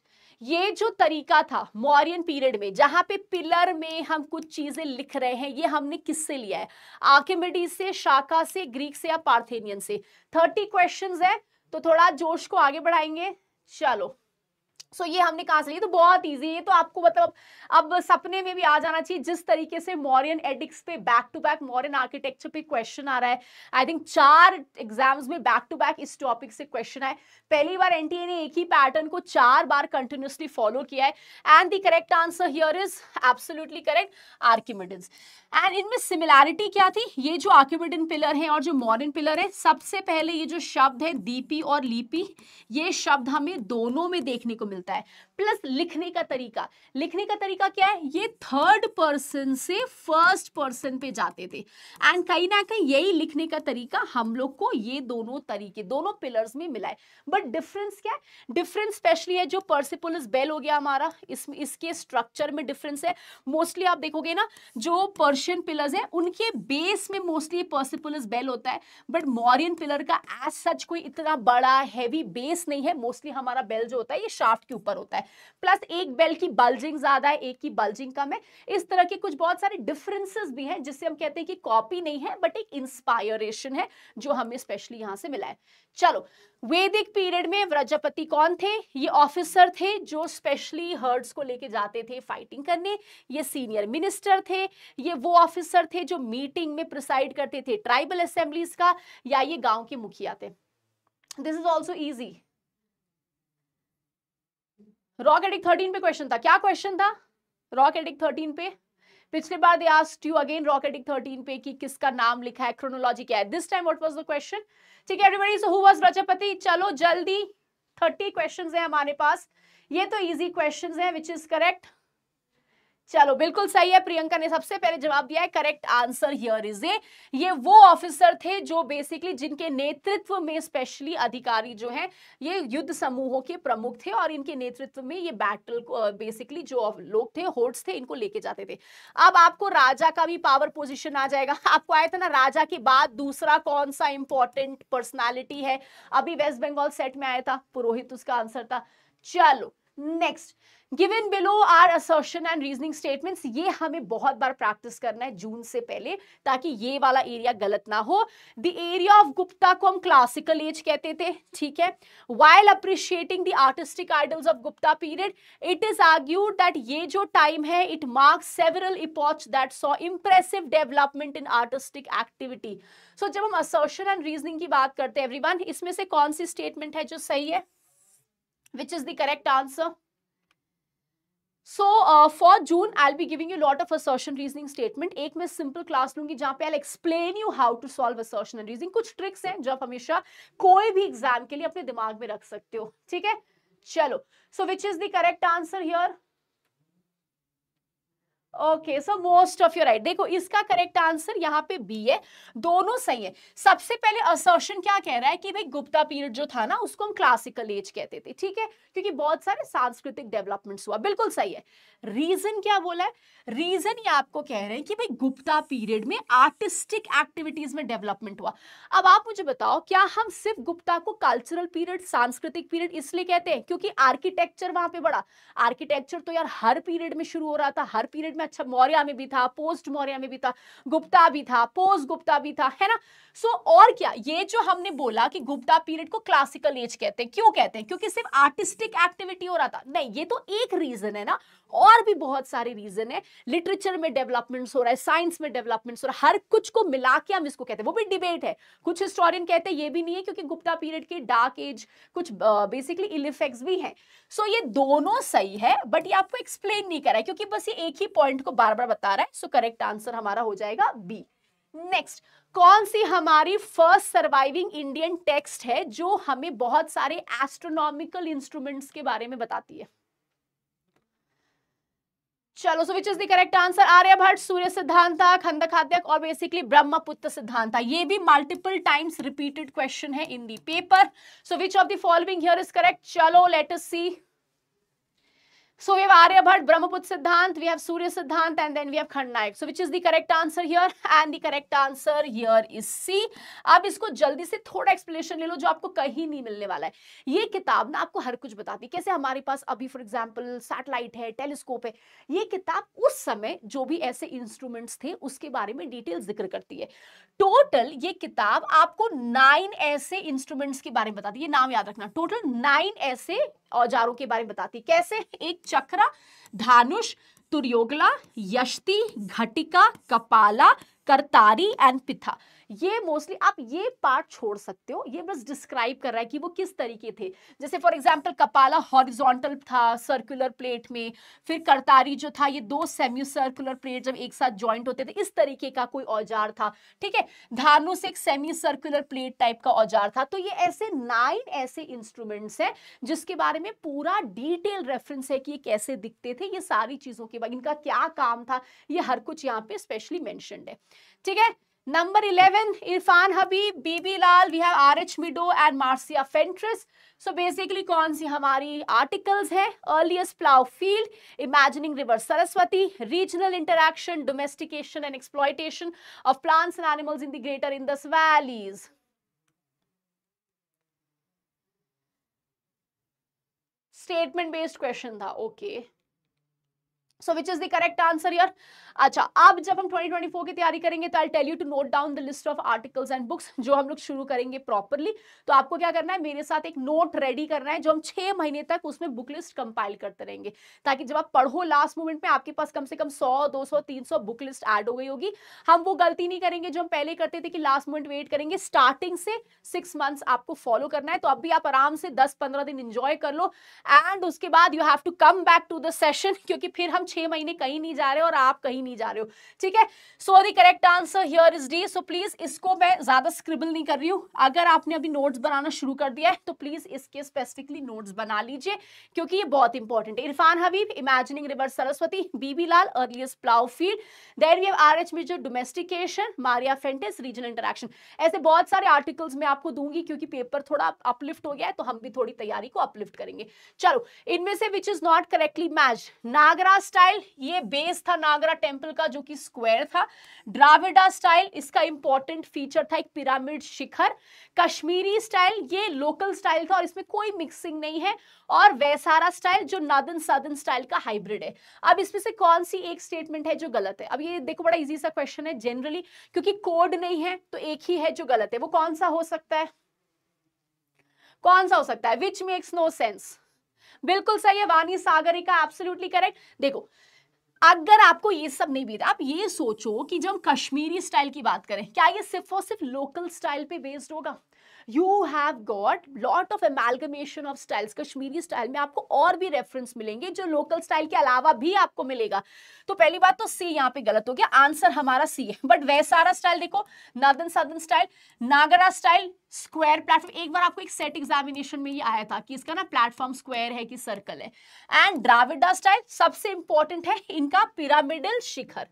ये जो तरीका था मॉरियन पीरियड में जहां पे पिलर में हम कुछ चीज़ें लिख रहे हैं ये हमने किससे लिया है आकेमेडी से शाखा से ग्रीक से या पार्थेनियन से थर्टी क्वेश्चंस है तो थोड़ा जोश को आगे बढ़ाएंगे चलो सो so, ये हमने कहा से लिया तो बहुत ईजी है तो आपको मतलब अब सपने में भी आ जाना चाहिए जिस तरीके से मॉरियन एडिक्स पे back to back Mauryan architecture पे क्वेश्चन आ रहा है आई थिंक चार एग्जाम्स में बैक टू बैक इस टॉपिक से क्वेश्चन आए पहली बार एन ने एक ही पैटर्न को चार बार कंटिन्यूसली फॉलो किया है and the correct answer here is absolutely correct Archimedes and इनमें सिमिलैरिटी क्या थी ये जो आर्किमिडिन पिलर है और जो मॉरियन पिलर है सबसे पहले ये जो शब्द है दीपी और लिपी e ये शब्द हमें दोनों में देखने को मिल मिलता है प्लस लिखने का तरीका लिखने का तरीका क्या है ये थर्ड पर्सन से फर्स्ट पर्सन पे जाते थे एंड कहीं ना कहीं यही लिखने का तरीका हम लोग को ये दोनों तरीके दोनों पिलर्स में मिला है बट डिफरेंस क्या है डिफरेंस स्पेशली है जो पर्सिपुलस बेल हो गया हमारा इसमें इसके स्ट्रक्चर में डिफरेंस है मोस्टली आप देखोगे ना जो पर्शियन पिलर्स हैं उनके बेस में मोस्टली पर्सिपुलस बेल होता है बट मॉरियन पिलर का एज सच कोई इतना बड़ा हैवी बेस नहीं है मोस्टली हमारा बेल जो होता है ये शाफ्ट के ऊपर होता है प्लस एक बेल की बल्जिंग ज्यादा है एक की बल्जिंग कम है इस तरह के कुछ बहुत सारे डिफरेंसेस भी हैं जिससे हम कहते हैं कि कॉपी नहीं है बट एक इंस्पायरेशन है जो हमें स्पेशली यहां से मिला है चलो वैदिक पीरियड में व्रजपति कौन थे ये ऑफिसर थे जो स्पेशली हर्ड्स को लेके जाते थे फाइटिंग करने ये सीनियर मिनिस्टर थे ये वो ऑफिसर थे जो मीटिंग में प्रिसाइड करते थे ट्राइबल असेंबलीज का या ये गांव के मुखिया थे this is also easy rock edict thirteen पे क्वेश्चन था क्या क्वेश्चन था रॉक एडिक थर्टीन पे पिछले बार they asked you again thirteen पे कि किसका नाम लिखा है क्रोनोलॉजी क्या है this time what was the question ठीक है एवरीबॉडी सो हु वाज चलो जल्दी थर्टी क्वेश्चन है हमारे पास ये तो इजी क्वेश्चन है विच इज करेक्ट चलो बिल्कुल सही है प्रियंका ने सबसे पहले जवाब दिया है correct answer here is A ये वो ऑफिसर थे जो बेसिकली जिनके नेतृत्व में स्पेशली अधिकारी जो हैं ये युद्ध समूहों के प्रमुख थे और इनके नेतृत्व में ये बैटल बेसिकली जो लोग थे होर्ड्स थे इनको लेके जाते थे अब आपको राजा का भी पावर पोजिशन आ जाएगा आपको आया था ना राजा के बाद दूसरा कौन सा इंपॉर्टेंट पर्सनैलिटी है अभी वेस्ट बंगाल सेट में आया था पुरोहित उसका आंसर था चलो next given below are assertion and reasoning statements ये हमें बहुत बार प्रैक्टिस करना है जून से पहले ताकि ये वाला एरिया गलत ना हो द एरिया ऑफ गुप्ता को हम क्लासिकल एज कहते थे ठीक है while appreciating the artistic idols of Gupta period it is argued that ये जो टाइम है it marks several epoch that saw impressive development in artistic activity so जब हम असर्शन एंड रीजनिंग की बात करते हैं वन इसमें से कौन सी स्टेटमेंट है जो सही है which is the correct answer. So uh, for June, I'll be giving you lot of assertion reasoning statement. ek mein simple class lungi jahan pe I'll explain you how to solve assertion and reasoning. kuch tricks hain jo आप हमेशा कोई भी exam ke liye apne dimag mein rakh sakte ho theek hai chalo so which is the correct answer here okay so most of your right देखो इसका correct answer यहाँ पे B है दोनों सही है सबसे पहले असर्शन क्या कह रहा है कि भाई गुप्ता पीरियड जो था ना उसको हम क्लासिकल एज कहते थे ठीक है क्योंकि बहुत सारे सांस्कृतिक डेवलपमेंट्स हुआ बिल्कुल सही है रीजन क्या बोला है रीजन ये आपको कह रहे हैं कि भाई गुप्ता पीरियड में आर्टिस्टिक एक्टिविटीज में डेवलपमेंट हुआ अब आप मुझे बताओ क्या हम सिर्फ गुप्ता को कल्चरल पीरियड सांस्कृतिक पीरियड इसलिए कहते हैं क्योंकि आर्किटेक्चर वहां पर बड़ा आर्किटेक्चर तो यार हर पीरियड में शुरू हो रहा था हर पीरियड में अच्छा मौर्य में भी था पोस्ट मौर्य में भी था गुप्ता भी था पोस्ट गुप्ता भी था है ना सो so, और क्या ये जो हमने बोला कि गुप्ता पीरियड को क्लासिकल एज कहते हैं क्यों कहते हैं क्योंकि सिर्फ आर्टिस्टिक एक्टिविटी हो रहा था नहीं ये तो एक रीजन है ना और भी बहुत सारे रीजन है लिटरेचर में डेवलपमेंट्स हो रहा है साइंस में डेवलपमेंट्स हो रहा है हर कुछ को मिला के हम इसको कहते हैं वो भी डिबेट है कुछ हिस्टोरियन कहते हैं ये भी नहीं है क्योंकि गुप्ता पीरियड के डार्क एज कुछ बेसिकली इल इलिफेक्ट्स भी हैं सो so, ये दोनों सही है बट ये आपको एक्सप्लेन नहीं कर रहा है क्योंकि बस ये एक ही पॉइंट को बार बार बता रहा है सो करेक्ट आंसर हमारा हो जाएगा बी नेक्स्ट कौन सी हमारी फर्स्ट सर्वाइविंग इंडियन टेक्स्ट है जो हमें बहुत सारे एस्ट्रोनॉमिकल इंस्ट्रूमेंट्स के बारे में बताती है चलो so which is the correct answer Aryabhata Surya Siddhanta खाद्यक और बेसिकली ब्रह्मपुत्र सिद्धांत ये भी मल्टीपल टाइम्स रिपीटेड क्वेश्चन है in the paper so which of the following here is correct चलो let us see So we have Aryabhat, Brahmaputra Siddhant, we have Surya Siddhant and then we have Khandnayak. So which is the correct answer here and the correct answer here is C. आप इसको जल्दी से थोड़ा explanation ले लो जो आपको कहीं नहीं मिलने वाला है ये किताब ना आपको हर कुछ बताती है कैसे हमारे पास अभी फॉर एग्जाम्पल सैटेलाइट है टेलीस्कोप है ये किताब उस समय जो भी ऐसे इंस्ट्रूमेंट्स थे उसके बारे में डिटेल जिक्र करती है टोटल ये किताब आपको नाइन ऐसे इंस्ट्रूमेंट्स के बारे में बताती है ये नाम याद रखना टोटल नाइन ऐसे औजारों के बारे में बताती कैसे एक चक्र धानुष तुर्योगला यश्ती घटिका कपाला करतारी एंड पिथा ये मोस्टली आप ये पार्ट छोड़ सकते हो ये बस डिस्क्राइब कर रहा है कि वो किस तरीके थे जैसे फॉर एग्जाम्पल कपाला हॉरिजोंटल था सर्कुलर प्लेट में फिर करतारी जो था ये दो सेमी सर्कुलर प्लेट जब एक साथ ज्वाइंट होते थे इस तरीके का कोई औजार था ठीक है धानु से एक सेमी सर्कुलर प्लेट टाइप का औजार था तो ये ऐसे नाइन ऐसे इंस्ट्रूमेंट्स हैं जिसके बारे में पूरा डिटेल रेफरेंस है कि ये कैसे दिखते थे ये सारी चीज़ों के बाद इनका क्या काम था ये हर कुछ यहाँ पे स्पेशली मैंशनड है ठीक है Number 11, Irfan Habib, BB Lal, we have RH Mido and Marcia Fentress. So basically कौन सी हमारी articles हैं Earliest plow field, imagining river Saraswati, regional interaction, domestication and exploitation of plants and animals in the greater Indus valleys. Statement based question था, okay. So which is the correct answer यार अच्छा अब जब हम 2024 की तैयारी करेंगे तो I tell you to note down the list of articles and books जो हम लोग शुरू करेंगे प्रॉपरली तो आपको क्या करना है मेरे साथ एक नोट रेडी करना है जो हम छह महीने तक उसमें बुक लिस्ट कंपाइल करते रहेंगे ताकि जब आप पढ़ो लास्ट मोमेंट में आपके पास कम से कम सौ दो सौ तीन सौ बुक लिस्ट एड हो गई होगी हम वो गलती नहीं करेंगे जो हम पहले करते थे कि लास्ट मोमेंट वेट करेंगे स्टार्टिंग से सिक्स मंथ्स आपको फॉलो करना है तो अब भी आप आराम से दस पंद्रह दिन इंजॉय कर लो एंड उसके बाद you have to come back to the session क्योंकि फिर हम छह महीने कहीं नहीं जा रहे और आप कहीं नहीं जा रहे हो ठीक है so the correct answer here is D so please इसको मैं ज्यादा स्क्रिबल नहीं कर रही हूं अगर आपने अभी नोट्स बनाना शुरू कर दिया है तो प्लीज इसके स्पेसिफिकली नोट्स बना लीजिए क्योंकि ये बहुत इंपॉर्टेंट है Irfan Habib imagining river Saraswati B B Lal earliest plough field then we have R H major domestication Maria फेंटेस रीजनल इंटरेक्शन ऐसे बहुत सारे आर्टिकल्स मैं आपको दूंगी क्योंकि पेपर थोड़ा अपलिफ्ट हो गया है तो हम भी थोड़ी तैयारी को अपलिफ्ट करेंगे चलो इनमें से which is not correctly match Nagara style ये बेस था नागरा टेम्पल का जो कि स्क्वायर था ड्राविडा स्टाइल इसका इंपॉर्टेंट फीचर था एक पिरामिड शिखर कश्मीरी स्टाइल ये लोकल स्टाइल था और इसमें कोई मिक्सिंग नहीं है और वैसारा स्टाइल जो नादन सादन स्टाइल का हाइब्रिड है अब इसमें से कौन सी एक स्टेटमेंट है जो गलत है अब ये देखो बड़ा इजी सा क्वेश्चन है जनरली क्योंकि कोड नहीं है तो एक ही है जो गलत है वो कौन सा हो सकता है कौन सा हो सकता है विच मेक्स नो सेंस बिल्कुल सही है वानी सागरिका एब्सोल्युटली करेक्ट देखो अगर आपको ये सब नहीं बीता आप ये सोचो कि जब कश्मीरी स्टाइल की बात करें क्या ये सिर्फ और सिर्फ लोकल स्टाइल पे बेस्ड होगा you have got lot of amalgamation of styles Kashmiri style में आपको और भी रेफरेंस मिलेंगे जो लोकल स्टाइल के अलावा भी आपको मिलेगा तो पहली बात तो सी यहाँ पे गलत हो गया आंसर हमारा सी है बट वैसारा स्टाइल देखो नादन सादन style Nagara style square platform एक बार आपको एक सेट एग्जामिनेशन में ये आया था कि इसका ना प्लेटफॉर्म स्क्वायर है कि सर्कल है एंड ड्राविडा स्टाइल सबसे इंपॉर्टेंट है इनका pyramidal shikhara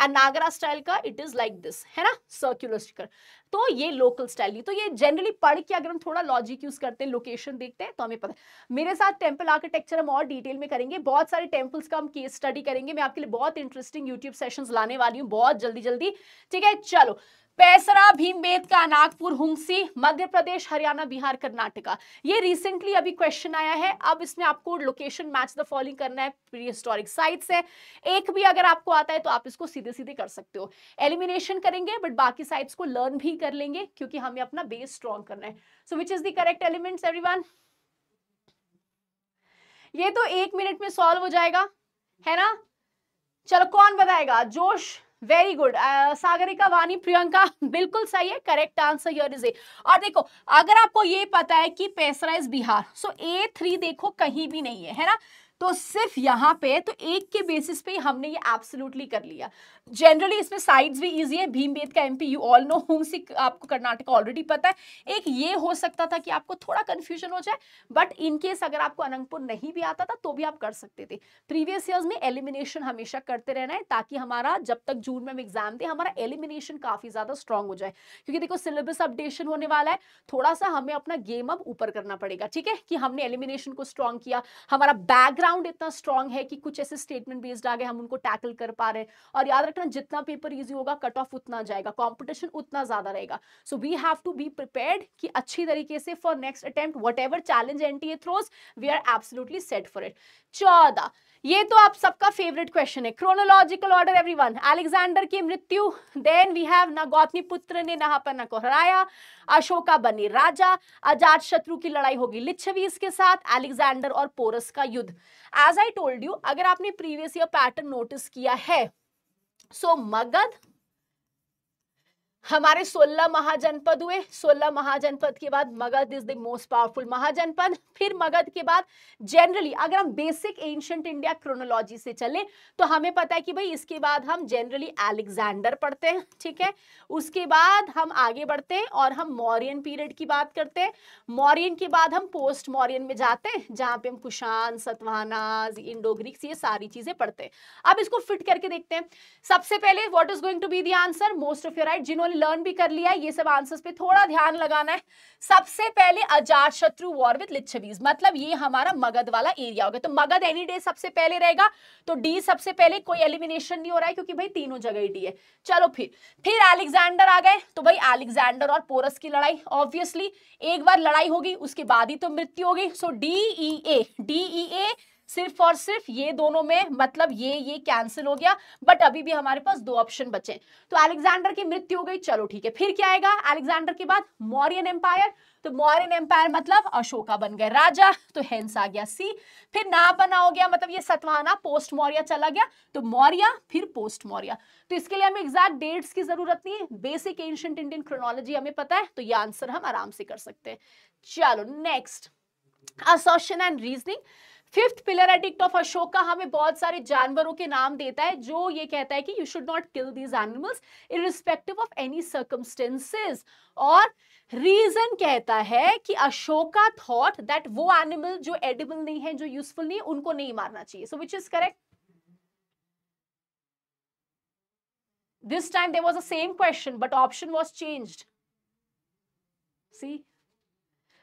and Nagara style का इट इज लाइक दिस है ना सर्क्यूलर स्टिकर तो ये लोकल स्टाइल तो ये जनरली पढ़ के अगर हम थोड़ा लॉजिक यूज करते हैं लोकेशन देखते हैं तो हमें पता है मेरे साथ टेम्पल आर्किटेक्चर हम और डिटेल में करेंगे बहुत सारे टेम्पल्स का हम केस स्टडी करेंगे मैं आपके लिए बहुत इंटरेस्टिंग यूट्यूब सेशंस लाने वाली हूँ बहुत जल्दी जल्दी ठीक है चलो पैसरा का नागपुर हुंगसी मध्य प्रदेश हरियाणा बिहार कर्नाटका ये रिसेंटली अभी क्वेश्चन आया है अब इसमें आपको लोकेशन मैच द फॉलोइंग करना है प्री हिस्टोरिक साइट्स है एक भी अगर आपको आता है तो आप इसको सीधे सीधे कर सकते हो एलिमिनेशन करेंगे बट बाकी साइट्स को लर्न भी कर लेंगे क्योंकि हमें अपना बेस स्ट्रॉन्ग करना है so which is the correct element every ये तो एक मिनट में सॉल्व हो जाएगा है ना चलो कौन बताएगा जोश वेरी गुड uh, सागरिका वानी प्रियंका बिल्कुल सही है correct answer your is A और देखो अगर आपको ये पता है कि पेसराइज बिहार सो ए थ्री देखो कहीं भी नहीं है है ना तो सिर्फ यहाँ पे तो एक के बेसिस पे हमने ये एब्सोल्युटली कर लिया जनरली इसमें साइड्स भी इजी है भीम बेद का MP you all know home sick आपको कर्नाटक ऑलरेडी पता है एक ये हो सकता था कि आपको थोड़ा कंफ्यूजन हो जाए बट इनकेस अगर आपको अनंगपुर नहीं भी आता था तो भी आप कर सकते थे प्रीवियस ईयर्स में एलिमिनेशन हमेशा करते रहना है ताकि हमारा जब तक जून में हम एग्जाम दें हमारा एलिमिनेशन काफी ज्यादा स्ट्रांग हो जाए क्योंकि देखो सिलेबस अपडेशन होने वाला है थोड़ा सा हमें अपना गेम अब ऊपर करना पड़ेगा ठीक है कि हमने एलिमिनेशन को स्ट्रांग किया हमारा बैकग्राउंड इतना स्ट्रांग है कि कुछ ऐसे स्टेटमेंट बेस्ड आ गए हम उनको टैकल कर पा रहे हैं और याद संगठन जितना पेपर ईजी होगा कट ऑफ उतना जाएगा कॉम्पिटिशन उतना ज्यादा रहेगा so we have to be prepared कि अच्छी तरीके से for next attempt whatever challenge and it throws we are absolutely set for it चौदह ये तो आप सबका फेवरेट क्वेश्चन है क्रोनोलॉजिकल ऑर्डर एवरीवन अलेक्जेंडर की मृत्यु देन वी हैव ना गौतमी पुत्र ने नहापना को हराया अशोका बने राजा अजात शत्रु की लड़ाई होगी लिच्छवीस के साथ अलेक्जेंडर और पोरस का युद्ध एज आई टोल्ड यू अगर आपने प्रीवियस ईयर पैटर्न नोटिस किया है सो मगध हमारे 16 महाजनपद हुए 16 महाजनपद के बाद Magadha is the most powerful mahajanapada फिर मगध के बाद जनरली अगर हम बेसिक एंशंट इंडिया क्रोनोलॉजी से चले तो हमें पता है कि भाई इसके बाद हम जनरली अलेक्जेंडर पढ़ते हैं ठीक है उसके बाद हम आगे बढ़ते हैं और हम मौर्यन पीरियड की बात करते हैं मौर्यन के बाद हम पोस्ट मौर्यन में जाते हैं जहाँ पे हम कुशान सतवानाज इंडो ग्रीक्स ये सारी चीजें पढ़ते हैं अब इसको फिट करके देखते हैं सबसे पहले what is going to be the answer most of your right जिन्होंने मैंने लर्न भी कर लिया ये सब आंसर्स पे थोड़ा ध्यान लगाना है सबसे पहले अजात शत्रु वॉर विद लिच्छवीज मतलब ये हमारा मगध वाला एरिया हो गया तो मगध एनी डे सबसे पहले रहेगा तो डी सबसे पहले कोई एलिमिनेशन नहीं हो रहा है क्योंकि भाई तीनों जगह ही डी है चलो फिर फिर अलेक्जेंडर आ गए तो भाई अलेक्जेंडर और पोरस की लड़ाई ऑब्वियसली एक बार लड़ाई होगी उसके बाद ही तो मृत्यु होगी सो D E A D E ए सिर्फ और सिर्फ ये दोनों में मतलब ये ये कैंसिल हो गया बट अभी भी हमारे पास दो ऑप्शन बचे तो अलेक्जेंडर की मृत्यु हो गई चलो ठीक है फिर क्या आएगा अलेक्जेंडर के बाद मौर्यन एम्पायर तो मौर्यन एम्पायर मतलब अशोका बन गए राजा तो हेंस आ गया सी फिर बना हो गया मतलब ये सतवाना पोस्ट मौर्य चला गया तो मौर्य फिर पोस्ट मौर्य तो इसके लिए हमें एग्जैक्ट डेट्स की जरूरत नहीं है बेसिक एंशियंट इंडियन क्रोनोलॉजी हमें पता है तो ये आंसर हम आराम से कर सकते हैं चलो next assertion and reasoning fifth pillar edict of Ashoka हमें बहुत सारे जानवरों के नाम देता है जो ये कहता है कि you should not kill these animals in respective of any circumstances और रीजन कहता है कि अशोका थॉट दैट वो एनिमल जो एडिबल नहीं है जो यूजफुल नहीं है उनको नहीं मारना चाहिए so which is correct this time there was a same question but option was change C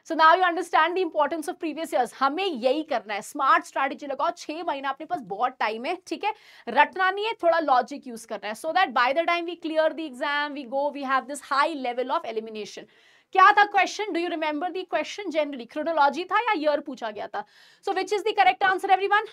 so now you understand the importance of previous years हमें यही करना है स्मार्ट स्ट्रैटेजी लगाओ छह महीना अपने पास बहुत टाइम है ठीक है रटना नहीं है थोड़ा लॉजिक यूज करना है so that by the time we clear the exam we go we have this high level of elimination क्या था question do you remember the question generally chronology था या ईयर पूछा गया था so which is the correct answer everyone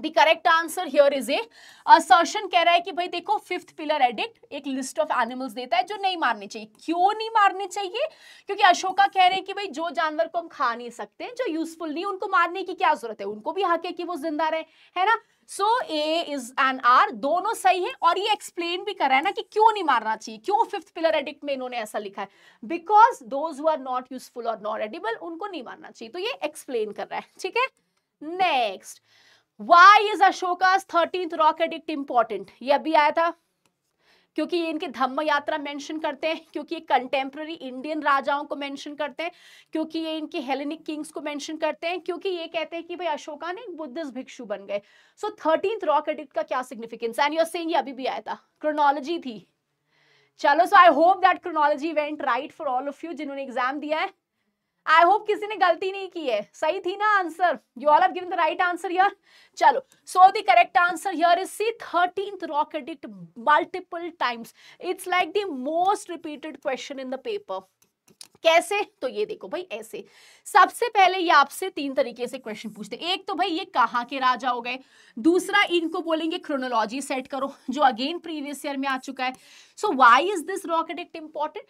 The correct answer here is a uh, assertion कह रहा है कि भाई देखो फिफ्थ पिलर एडिक्ट एक लिस्ट ऑफ animals देता है जो नहीं मारने चाहिए क्यों नहीं मारने चाहिए क्योंकि अशोका कह रहे हैं कि भाई जो जानवर को हम खा नहीं सकते जो यूजफुल नहीं उनको मारने की क्या जरूरत है उनको भी हक है कि वो जिंदा रहे है ना so A is and R दोनों सही है और ये एक्सप्लेन भी कर रहा है ना कि क्यों नहीं मारना चाहिए क्यों फिफ्थ पिलर एडिक्ट में इन्होंने ऐसा लिखा है because those who are not useful और नॉट एडिबल उनको नहीं मारना चाहिए तो ये एक्सप्लेन कर रहा है ठीक है next why is Ashoka thirteenth rock edict it important ये अभी आया था क्योंकि ये इनके धम्म यात्रा मेंशन करते हैं क्योंकि ये कंटेम्प्ररी इंडियन राजाओं को मेंशन करते हैं क्योंकि ये इनके हेलेनिक किंग्स को मेंशन करते हैं क्योंकि ये कहते हैं कि भाई अशोका ने बुद्धिस्ट भिक्षु बन गए सो थर्टींथ रॉक एडिक्ट का क्या सिग्निफिकेंस एंड यूर सिंह ये अभी भी आया था क्रोनोलॉजी थी चलो so I hope that chronology went right for all of you जिन्होंने एग्जाम दिया है आई होप किसी ने गलती नहीं की है सही थी ना answer you all given the right answer here चलो so the correct answer here is C thirteen rock edict multiple times it's like the most repeated question in the paper कैसे तो ये देखो भाई ऐसे सबसे पहले ये आपसे तीन तरीके से क्वेश्चन पूछते एक तो भाई ये कहाँ के राजा हो गए दूसरा इनको बोलेंगे क्रोनोलॉजी सेट करो जो अगेन प्रीवियस ईयर में आ चुका है so why is this rock edict important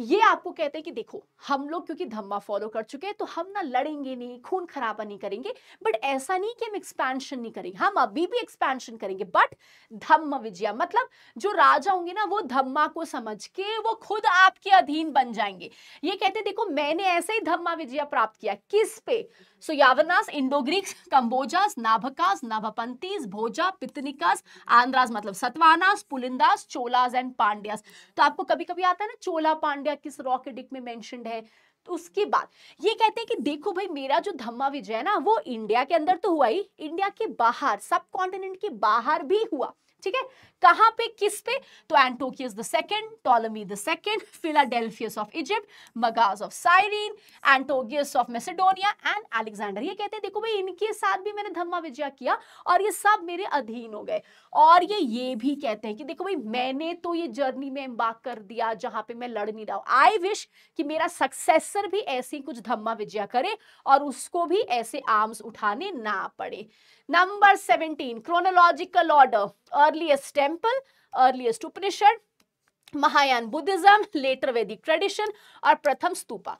ये आपको कहते हैं कि देखो हम लोग क्योंकि धम्मा फॉलो कर चुके हैं तो हम ना लड़ेंगे नहीं खून खराबा नहीं करेंगे बट ऐसा नहीं कि हम एक्सपेंशन नहीं करेंगे हम अभी भी एक्सपेंशन करेंगे बट धम्म विजया मतलब जो राजा होंगे ना वो धम्मा को समझ के वो खुद आपके अधीन बन जाएंगे ये कहते देखो मैंने ऐसे ही धम्मा विजया प्राप्त किया किस पे सो यावनास इंडो ग्रीक्स कंबोजास नाभकास नाभपंतीस भोजा पितनिकास आंध्रास मतलब सतवानास पुलिंदास चोलास एंड पांड्यास तो आपको कभी कभी आता है ना चोला पांड्या पांड्या किस रॉक एडिक्ट में मेंशनड है तो उसके बाद ये कहते हैं कि देखो भाई मेरा जो धम्मा विजय ना वो इंडिया के अंदर तो हुआ ही इंडिया के बाहर सब कॉन्टिनेंट के बाहर भी हुआ ठीक है कहां पे किस पे तो Antiochus the second Ptolemy the second Philadelphus of Egypt Magas of Cyrene Antigonus of Macedonia and Alexander ये कहते हैं देखो भाई इनके साथ भी मैंने धम्मा विजय किया और ये सब मेरे अधीन हो गए और ये ये भी कहते हैं कि देखो भाई मैंने तो ये जर्नी में एम्बाक कर दिया जहां पे मैं लड़ नहीं रहा हूं आई विश कि मेरा सक्सेसर भी ऐसे कुछ धम्मा विजय करे और उसको भी ऐसे आर्म्स उठाने ना पड़े number seventeen chronological order earliest temple, earliest Upanishad, Mahayan Buddhism, later Vedic tradition और प्रथम स्तूपा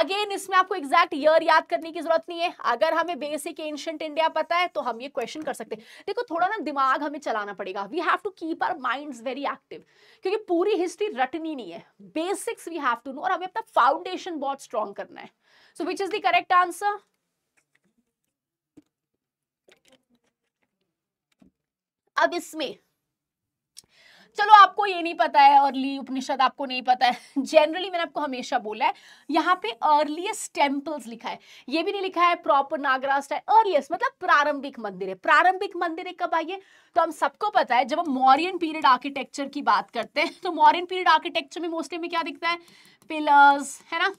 अगेन इसमें आपको एग्जैक्ट ईयर याद करने की जरूरत नहीं है अगर हमें बेसिक एंशियंट इंडिया पता है तो हम ये क्वेश्चन कर सकते हैं देखो थोड़ा ना दिमाग हमें चलाना पड़ेगा we have to keep our minds very active क्योंकि पूरी हिस्ट्री रटनी नहीं है basics we have to know और हमें अपना फाउंडेशन बहुत स्ट्रॉन्ग करना है so which is the correct answer अब इसमें चलो आपको ये नहीं पता है अर्ली उपनिषद आपको नहीं पता है जनरली मैंने आपको हमेशा बोला है यहाँ पे अर्लीस्ट टेम्पल्स लिखा है ये भी नहीं लिखा है प्रॉपर नागरा स्टाइल अर्लीस्ट मतलब प्रारंभिक मंदिर है प्रारंभिक मंदिर कब आइए तो हम सबको पता है जब हम मॉरियन पीरियड आर्किटेक्चर की बात करते हैं तो मॉरियन पीरियड आर्किटेक्चर में मोस्टली में क्या दिखता है पिलर्स है ना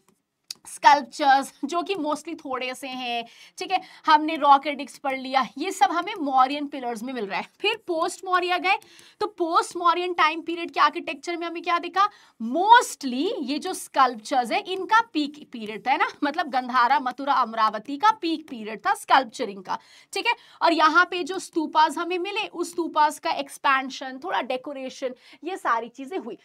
स्कल्पचर्स जो कि मोस्टली थोड़े से हैं ठीक है हमने रॉक एडिक्स पढ़ लिया ये सब हमें मॉरियन पिलर्स में मिल रहा है फिर पोस्ट मॉरिया गए तो पोस्ट मॉरियन टाइम पीरियड के आर्किटेक्चर में हमें क्या देखा मोस्टली ये जो स्कल्पचर्स है इनका पीक पीरियड था है ना मतलब गंधारा मथुरा अमरावती का पीक पीरियड था स्कल्पचरिंग का ठीक है और यहाँ पे जो स्तूपाज हमें मिले उस स्तूपाज का एक्सपेंशन थोड़ा डेकोरेशन ये सारी चीजें हुई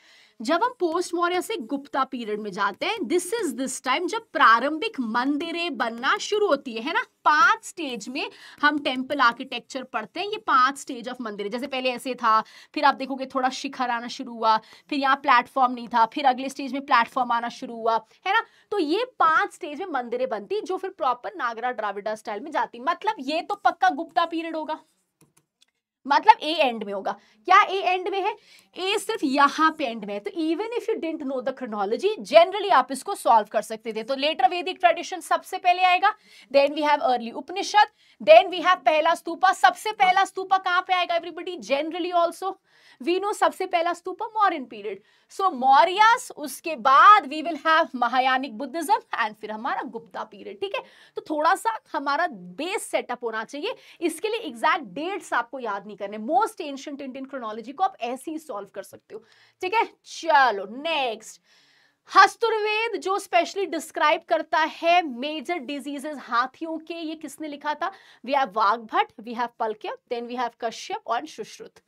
जब हम पोस्ट मौर्य से गुप्ता पीरियड में जाते हैं दिस इज दिस टाइम जब प्रारंभिक मंदिरें बनना शुरू होती है, ना पांच स्टेज में हम टेम्पल आर्किटेक्चर पढ़ते हैं ये पांच स्टेज ऑफ मंदिर जैसे पहले ऐसे था फिर आप देखोगे थोड़ा शिखर आना शुरू हुआ फिर यहाँ प्लेटफॉर्म नहीं था फिर अगले स्टेज में प्लेटफॉर्म आना शुरू हुआ है ना तो ये पांच स्टेज में मंदिरें बनती जो फिर प्रॉपर नागरा ड्राविडा स्टाइल में जाती मतलब ये तो पक्का गुप्ता पीरियड होगा मतलब ए एंड में होगा क्या ए एंड में है ए सिर्फ यहाँ पे एंड में है तो even if you don't know the chronology generally आप इसको सॉल्व कर सकते थे तो लेटर वेदिक ट्रेडिशन सबसे पहले आएगा then we have early Upanishad then we have पहला स्तूपा सबसे पहला स्तूपा कहाँ पे आएगा everybody generally also we know सबसे पहला स्तूपा मॉरियन पीरियड सो मौर्यास उसके बाद we will have Mahayanic Buddhism and फिर हमारा गुप्ता पीरियड ठीक है तो थोड़ा सा हमारा बेस सेटअप होना चाहिए इसके लिए एग्जैक्ट डेट्स आपको याद नहीं नहीं करने मोस्ट एंशियंट इंडियन क्रोनोलॉजी को आप ऐसे ही सॉल्व कर सकते हो ठीक है चलो नेक्स्ट हस्तुर्वेद जो स्पेशली डिस्क्राइब करता है मेजर डिजीजेस हाथियों के ये किसने लिखा था we have Vagbhata we have Palakapya then we have Kashyapa और सुश्रुत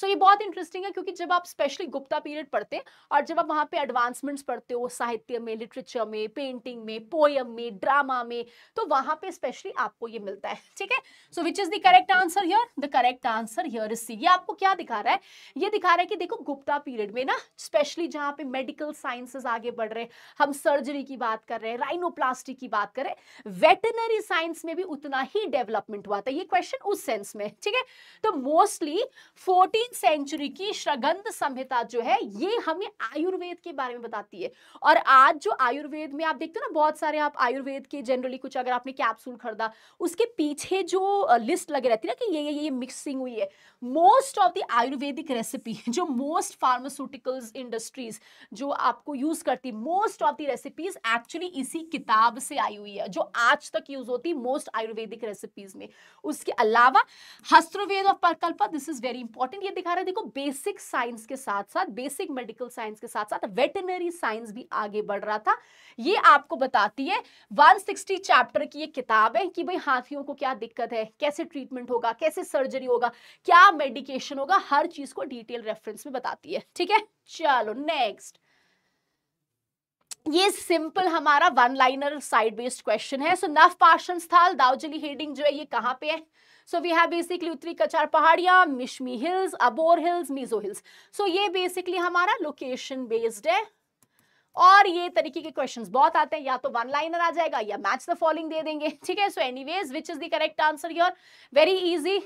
सो ये बहुत इंटरेस्टिंग है क्योंकि जब आप स्पेशली गुप्ता पीरियड पढ़ते हैं और जब आप वहाँ पे एडवांसमेंट्स पढ़ते हो साहित्य में लिटरेचर में पेंटिंग में पोयम में ड्रामा में तो वहाँ पे स्पेशली आपको ये मिलता है ठीक है so which is the correct answer here the correct answer here is C ये आपको क्या दिखा रहा है ये दिखा रहा है कि देखो गुप्ता पीरियड में ना स्पेशली जहाँ पे मेडिकल साइंसेज आगे बढ़ रहे हम सर्जरी की बात कर रहे हैं राइनोप्लास्टी की बात कर रहे हैं वेटनरी साइंस में भी उतना ही डेवलपमेंट हुआ था ये क्वेश्चन उस सेंस में ठीक है तो मोस्टली फोर्टीन सिक्स सेंचुरी की श्रगंध संहिता जो है ये हमें आयुर्वेद के बारे में बताती है और आज जो आयुर्वेद में आप देखते हो ना बहुत सारे आप आयुर्वेद के जनरली कुछ अगर आपने कैप्सूल खरीदा उसके पीछे जो लिस्ट लगे रहती है ना कि ये ये ये मिक्सिंग हुई है most of the ayurvedic recipe जो मोस्ट फार्मास्यूटिकल्स इंडस्ट्रीज जो आपको यूज करती most of the recipes actually इसी किताब से आई हुई है जो आज तक यूज होती मोस्ट आयुर्वेदिक रेसिपीज में उसके अलावा हस्त्रवेद और प्रकल्प दिस इज वेरी इंपॉर्टेंट ये दिखा रहा है देखो बेसिक साइंस के साथ साथ बेसिक मेडिकल साइंस के साथ साथ वेटनरी साइंस भी आगे बढ़ रहा था ये आपको बताती है 160 चैप्टर की ये किताब है कि भाई हाथियों को क्या दिक्कत है कैसे ट्रीटमेंट होगा कैसे सर्जरी होगा क्या मेडिकेशन होगा हर चीज को डिटेल रेफरेंस में बताती है ठीक है चलो नेक्स्ट ये सिंपल हमारा one liner side based question है सो so, नव पाषण स्थल दाउजली हेडिंग जो है ये कहां पे है सो वी हैव बेसिकली उत्तरी कचार पहाड़ियां Mishmi hills Abor hills Mizo hills so ये बेसिकली हमारा लोकेशन बेस्ड है और ये तरीके के क्वेश्चंस बहुत आते हैं या तो वन लाइनर आ जाएगा या मैच द फॉलोइंग दे देंगे ठीक है so anyways which is the correct answer your very easy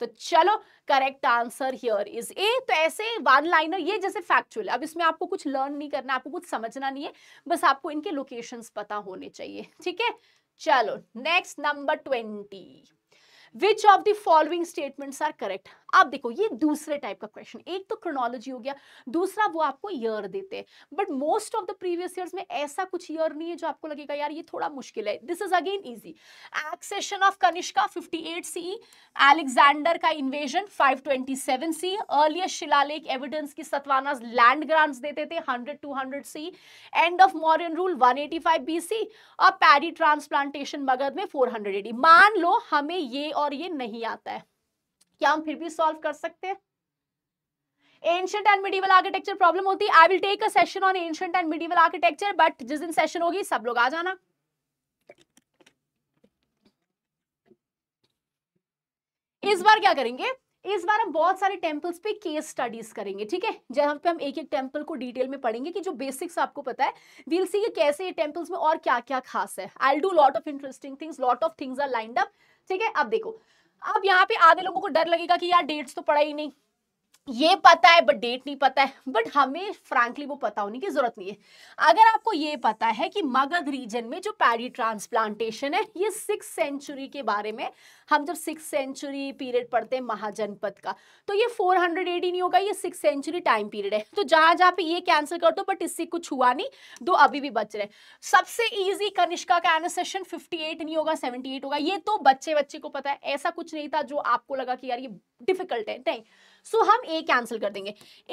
तो चलो correct answer here is A तो ऐसे वन लाइनर ये जैसे फैक्चुअल अब इसमें आपको कुछ लर्न नहीं करना आपको कुछ समझना नहीं है बस आपको इनके लोकेशंस पता होने चाहिए ठीक है चलो next number twenty Which of the following statements are correct? अब देखो ये दूसरे टाइप का क्वेश्चन एक तो क्रोनोलॉजी हो गया दूसरा वो आपको ईयर देते हैं but most of the previous year में ऐसा कुछ ईयर नहीं है जो आपको लगेगा यार ये थोड़ा मुश्किल है this is again easy accession of Kanishka eight C Alexander का इन्वेजन सेवन सी अर्लियस्ट शिलालेख एविडेंस की सतवाना लैंड ग्रांट्स देते थे hundred two hundred C end of Mauryan rule one eighty five B C और पैडी ट्रांसप्लांटेशन मगध में फोर हंड्रेड एडी मान लो हमें ये और ये नहीं आता है क्या हम फिर भी सॉल्व कर सकते हैं ancient and medieval architecture problem होती है I will take a session on ancient and medieval architecture but जिस दिन सेशन होगी सब लोग आ जाना इस बार क्या करेंगे इस बार हम बहुत सारे टेम्पल्स पे केस स्टडीज करेंगे ठीक है जहां पे हम एक एक टेम्पल को डिटेल में पढ़ेंगे कि जो बेसिक्स आपको पता है वील सी कैसे ये टेम्पल्स में और क्या क्या खास है I do lot of interesting things lot of things are lined up ठीक है अब देखो अब यहाँ पे आधे लोगों को डर लगेगा कि यार डेट्स तो पड़ा ही नहीं ये पता है बट डेट नहीं पता है बट हमें फ्रैंकली वो पता होने की जरूरत नहीं है अगर आपको ये पता है कि मगध रीजन में जो पैडी ट्रांसप्लांटेशन है ये सिक्स सेंचुरी के बारे में हम जब सिक्स सेंचुरी पीरियड पढ़ते हैं महाजनपद का तो ये फोर हंड्रेड एटी नहीं होगा ये सिक्स सेंचुरी टाइम पीरियड है तो जहां जहां पे ये कैंसिल कर दो बट इससे कुछ हुआ नहीं दो अभी भी बच रहे सबसे ईजी कनिष्का का एनसेशन फिफ्टी नहीं होगा सेवेंटी होगा ये तो बच्चे बच्चे को पता है ऐसा कुछ नहीं था जो आपको लगा कि यार ये डिफिकल्ट है नहीं सो हम ए कैंसिल कर देंगे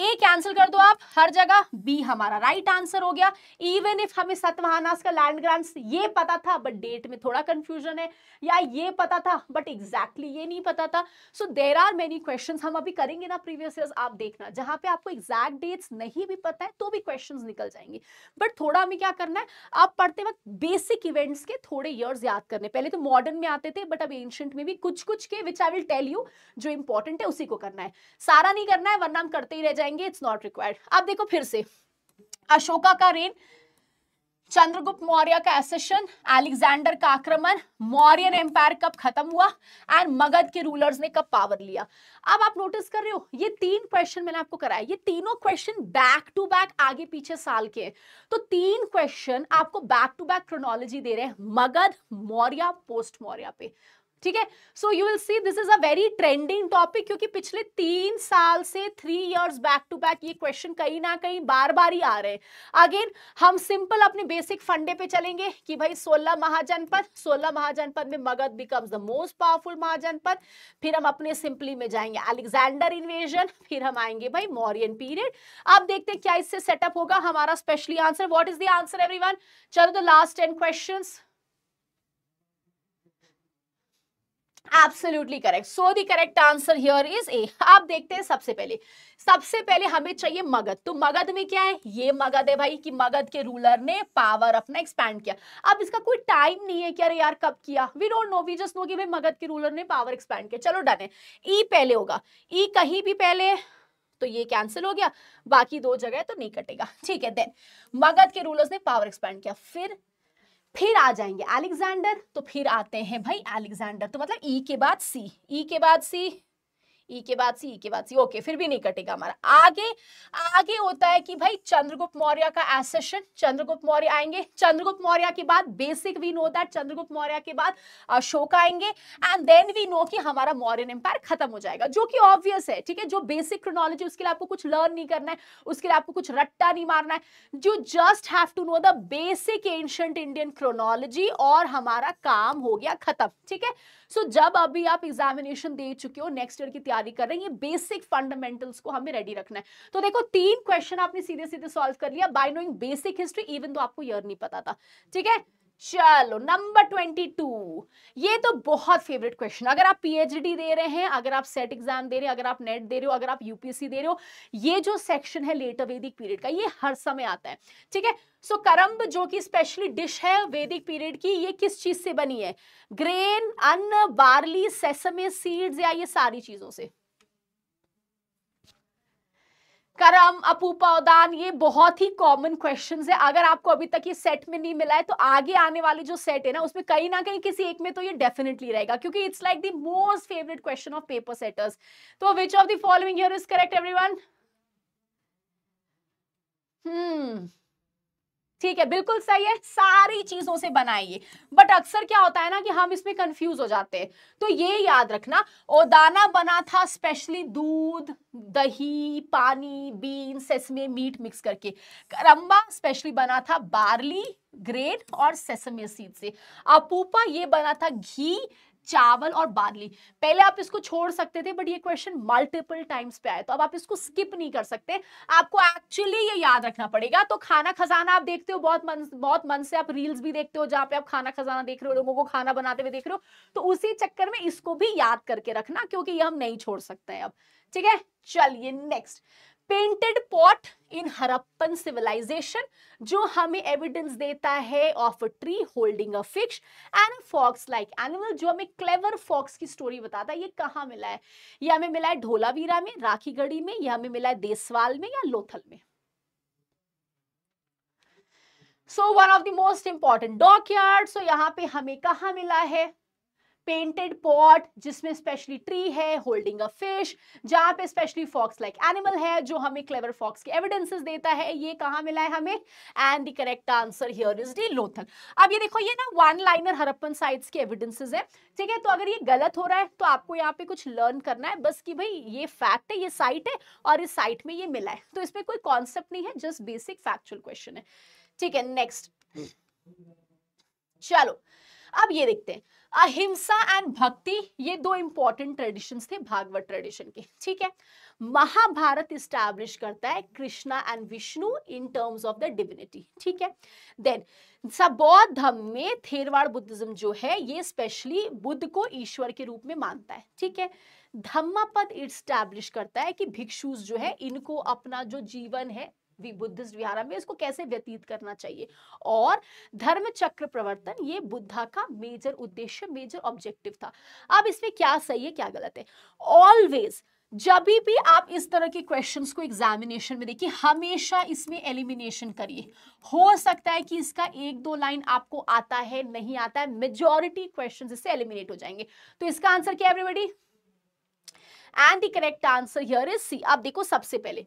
ए कैंसिल कर दो आप हर जगह बी हमारा राइट आंसर हो गया इवन इफ हमें सतमहानास का लैंड ग्रांट्स ये पता था बट डेट में थोड़ा कंफ्यूजन है या ये पता था बट एग्जैक्टली exactly ये नहीं पता था so there are many question हम अभी करेंगे ना प्रीवियस ईयर आप देखना जहां पे आपको एग्जैक्ट डेट्स नहीं भी पता है तो भी क्वेश्चन निकल जाएंगे बट थोड़ा हमें क्या करना है आप पढ़ते वक्त बेसिक इवेंट्स के थोड़े ईयर्स याद करने पहले तो मॉडर्न में आते थे बट अब एंशंट में भी कुछ कुछ के which I will tell you जो इंपॉर्टेंट है उसी को करना है सारा नहीं करना है वरना हम करते ही रह जाएंगे इट्स नॉट रिक्वायर्ड अब देखो फिर से अशोका का रेन चंद्रगुप्त मौर्य का एसेशन एलेक्जेंडर का आक्रमण मौर्यन एम्पायर कब खत्म हुआ एंड मगध के रूलर्स ने कब पावर लिया अब आप नोटिस कर रहे हो ये तीन क्वेश्चन मैंने आपको कराया ये तीनों क्वेश्चन बैक टू बैक आगे पीछे साल के हैं तो तीन क्वेश्चन आपको बैक टू बैक क्रोनोलॉजी दे रहे हैं मगध मौर्य पोस्ट मौर्य पे ठीक है so you will see this is a very trending topic क्योंकि पिछले तीन साल से three years back to back ये क्वेश्चन कहीं ना कहीं बार बार ही आ रहे हैं अगेन हम सिंपल अपने बेसिक फंडे पे चलेंगे कि भाई सोलह महाजनपद सोलह महाजनपद में Magadh becomes the most powerful mahajanapada फिर हम अपने सिंपली में जाएंगे अलेक्जेंडर इन्वेजन फिर हम आएंगे भाई मॉरियन पीरियड अब देखते हैं क्या इससे सेटअप होगा हमारा specially answer what is the answer every चलो the last ten question absolutely correct so the correct answer here is A आप देखते हैं सबसे पहले सबसे पहले हमें चाहिए मगध तो मगध में क्या है ये मगध है भाई कि मगध के रूलर ने पावर अपना एक्सपैंड किया अब इसका कोई टाइम नहीं है कि अरे यार कब किया we don't know we just know कि भाई मगध के रूलर ने पावर एक्सपैंड किया चलो डन है ई e पहले होगा ई e कहीं भी पहले तो ये कैंसिल हो गया बाकी दो जगह तो नहीं कटेगा ठीक है देन मगध के रूलर्स ने पावर एक्सपैंड किया फिर फिर आ जाएंगे अलेक्जेंडर तो फिर आते हैं भाई अलेक्जेंडर तो मतलब ई के बाद सी ई के बाद सी ई के बाद सी ई के बाद सी ओके फिर भी नहीं कटेगा हमारा आगे आगे होता है कि भाई चंद्रगुप्त मौर्य का एसेशन चंद्रगुप्त मौर्य आएंगे चंद्रगुप्त मौर्य के बाद basic we know that Chandragupta Maurya के बाद अशोक आएंगे एंड देन वी नो कि हमारा मौर्यन एम्पायर खत्म हो जाएगा जो कि ऑब्वियस है ठीक है जो बेसिक क्रोनोलॉजी उसके लिए आपको कुछ लर्न नहीं करना है उसके लिए आपको कुछ रट्टा नहीं मारना है you just have to know the basic ancient Indian chronology और हमारा काम हो गया खत्म ठीक है सो so, जब अभी आप एग्जामिनेशन दे चुके हो नेक्स्ट ईयर की तैयारी कर रहे हैं ये बेसिक फंडामेंटल्स को हमें रेडी रखना है तो देखो तीन क्वेश्चन आपने सीधे सीधे सॉल्व कर लिया by knowing basic history even तो आपको ईयर नहीं पता था ठीक है चलो नंबर ट्वेंटी टू ये तो बहुत फेवरेट क्वेश्चन अगर आप पीएचडी दे रहे हैं अगर आप सेट एग्जाम दे रहे हो अगर आप नेट दे रहे हो अगर आप यूपीएससी दे रहे हो ये जो सेक्शन है लेटर वैदिक पीरियड का ये हर समय आता है ठीक है सो so, करम्ब जो कि स्पेशली डिश है वैदिक पीरियड की ये किस चीज से बनी है ग्रेन अन्न बार्ली सेसमे सीड्स या ये सारी चीजों से करम अपूपादान ये बहुत ही कॉमन क्वेश्चन है अगर आपको अभी तक ये सेट में नहीं मिला है तो आगे आने वाले जो सेट है ना उसमें कहीं ना कहीं किसी एक में तो ये डेफिनेटली रहेगा क्योंकि it's like the most favourite question of paper setters तो which of the following here is correct everyone hmm ठीक है बिल्कुल सही है सारी चीजों से बनाइए बट अक्सर क्या होता है ना कि हम इसमें कंफ्यूज हो जाते हैं तो ये याद रखना ओदाना बना था स्पेशली दूध दही पानी बीन सेसमे मीट मिक्स करके करम्बा स्पेशली बना था बार्ली ग्रेन और सेसमे सीड से अपूपा ये बना था घी चावल और बार्ली पहले आप इसको छोड़ सकते थे बट ये क्वेश्चन मल्टीपल टाइम्स पे आए तो अब आप इसको स्किप नहीं कर सकते आपको एक्चुअली ये याद रखना पड़ेगा तो खाना खजाना आप देखते हो बहुत मन बहुत मन से आप रील्स भी देखते हो जहां पे आप खाना खजाना देख रहे हो लोगों को खाना बनाते हुए देख रहे हो तो उसी चक्कर में इसको भी याद करके रखना क्योंकि ये हम नहीं छोड़ सकते हैं अब ठीक है चलिए next painted pot in Harappan civilisation जो हमें एविडेंस देता है of a tree holding a fish and fox like animal जो हमें क्लेवर फॉक्स की स्टोरी बताता है ये कहाँ मिला है ये हमें मिला है ढोलावीरा में राखी गढ़ी में यह हमें मिला है देसवाल में या लोथल में so one of the most important dockyard so यहाँ पे हमें कहा मिला है पेंटेड पॉट जिसमें स्पेशली ट्री है होल्डिंग अ फिश जहां पे स्पेशली फॉक्स लाइक एनिमल है जो हमें क्लेवर फॉक्स के एविडेंसेस देता है ये कहाँ मिला है हमें and the correct answer here is D Lothal अब ये देखो ये ना वन लाइनर हरप्पन साइट्स के एविडेंसेस है ठीक है तो अगर ये गलत हो रहा है तो आपको यहाँ पे कुछ लर्न करना है बस कि भाई ये फैक्ट है ये साइट है और इस साइट में ये मिला है तो इसमें कोई कॉन्सेप्ट नहीं है जस्ट बेसिक फैक्चुअल क्वेश्चन है ठीक है नेक्स्ट hmm. चलो अब ये देखते हैं अहिंसा एंड भक्ति ये दो इंपॉर्टेंट ट्रेडिशंस थे भागवत ट्रेडिशन के ठीक है महाभारत इस्टैब्लिश करता है Krishna and Vishnu in terms of the divinity ठीक है देन सब बौद्ध धर्म में थेरवाड़ बुद्धिज्म जो है ये स्पेशली बुद्ध को ईश्वर के रूप में मानता है ठीक है धम्मपद इस्टैब्लिश करता है कि भिक्षु जो है इनको अपना जो जीवन है बुद्धिस्ट विहारा में इसको कैसे व्यतीत करना चाहिए और धर्म चक्र प्रवर्तन ये बुद्धा का मेजर उद्देश्य मेजर ऑब्जेक्टिव था अब इसमें क्या सही है क्या गलत है ऑलवेज जब भी आप इस तरह के क्वेश्चंस को एग्जामिनेशन में देखिए हमेशा इसमें एलिमिनेशन करिए हो सकता है कि इसका एक दो लाइन आपको आता है नहीं आता है मेजोरिटी क्वेश्चन इससे एलिमिनेट हो जाएंगे तो इसका आंसर क्या everybody and the correct answer here is C आप देखो सबसे पहले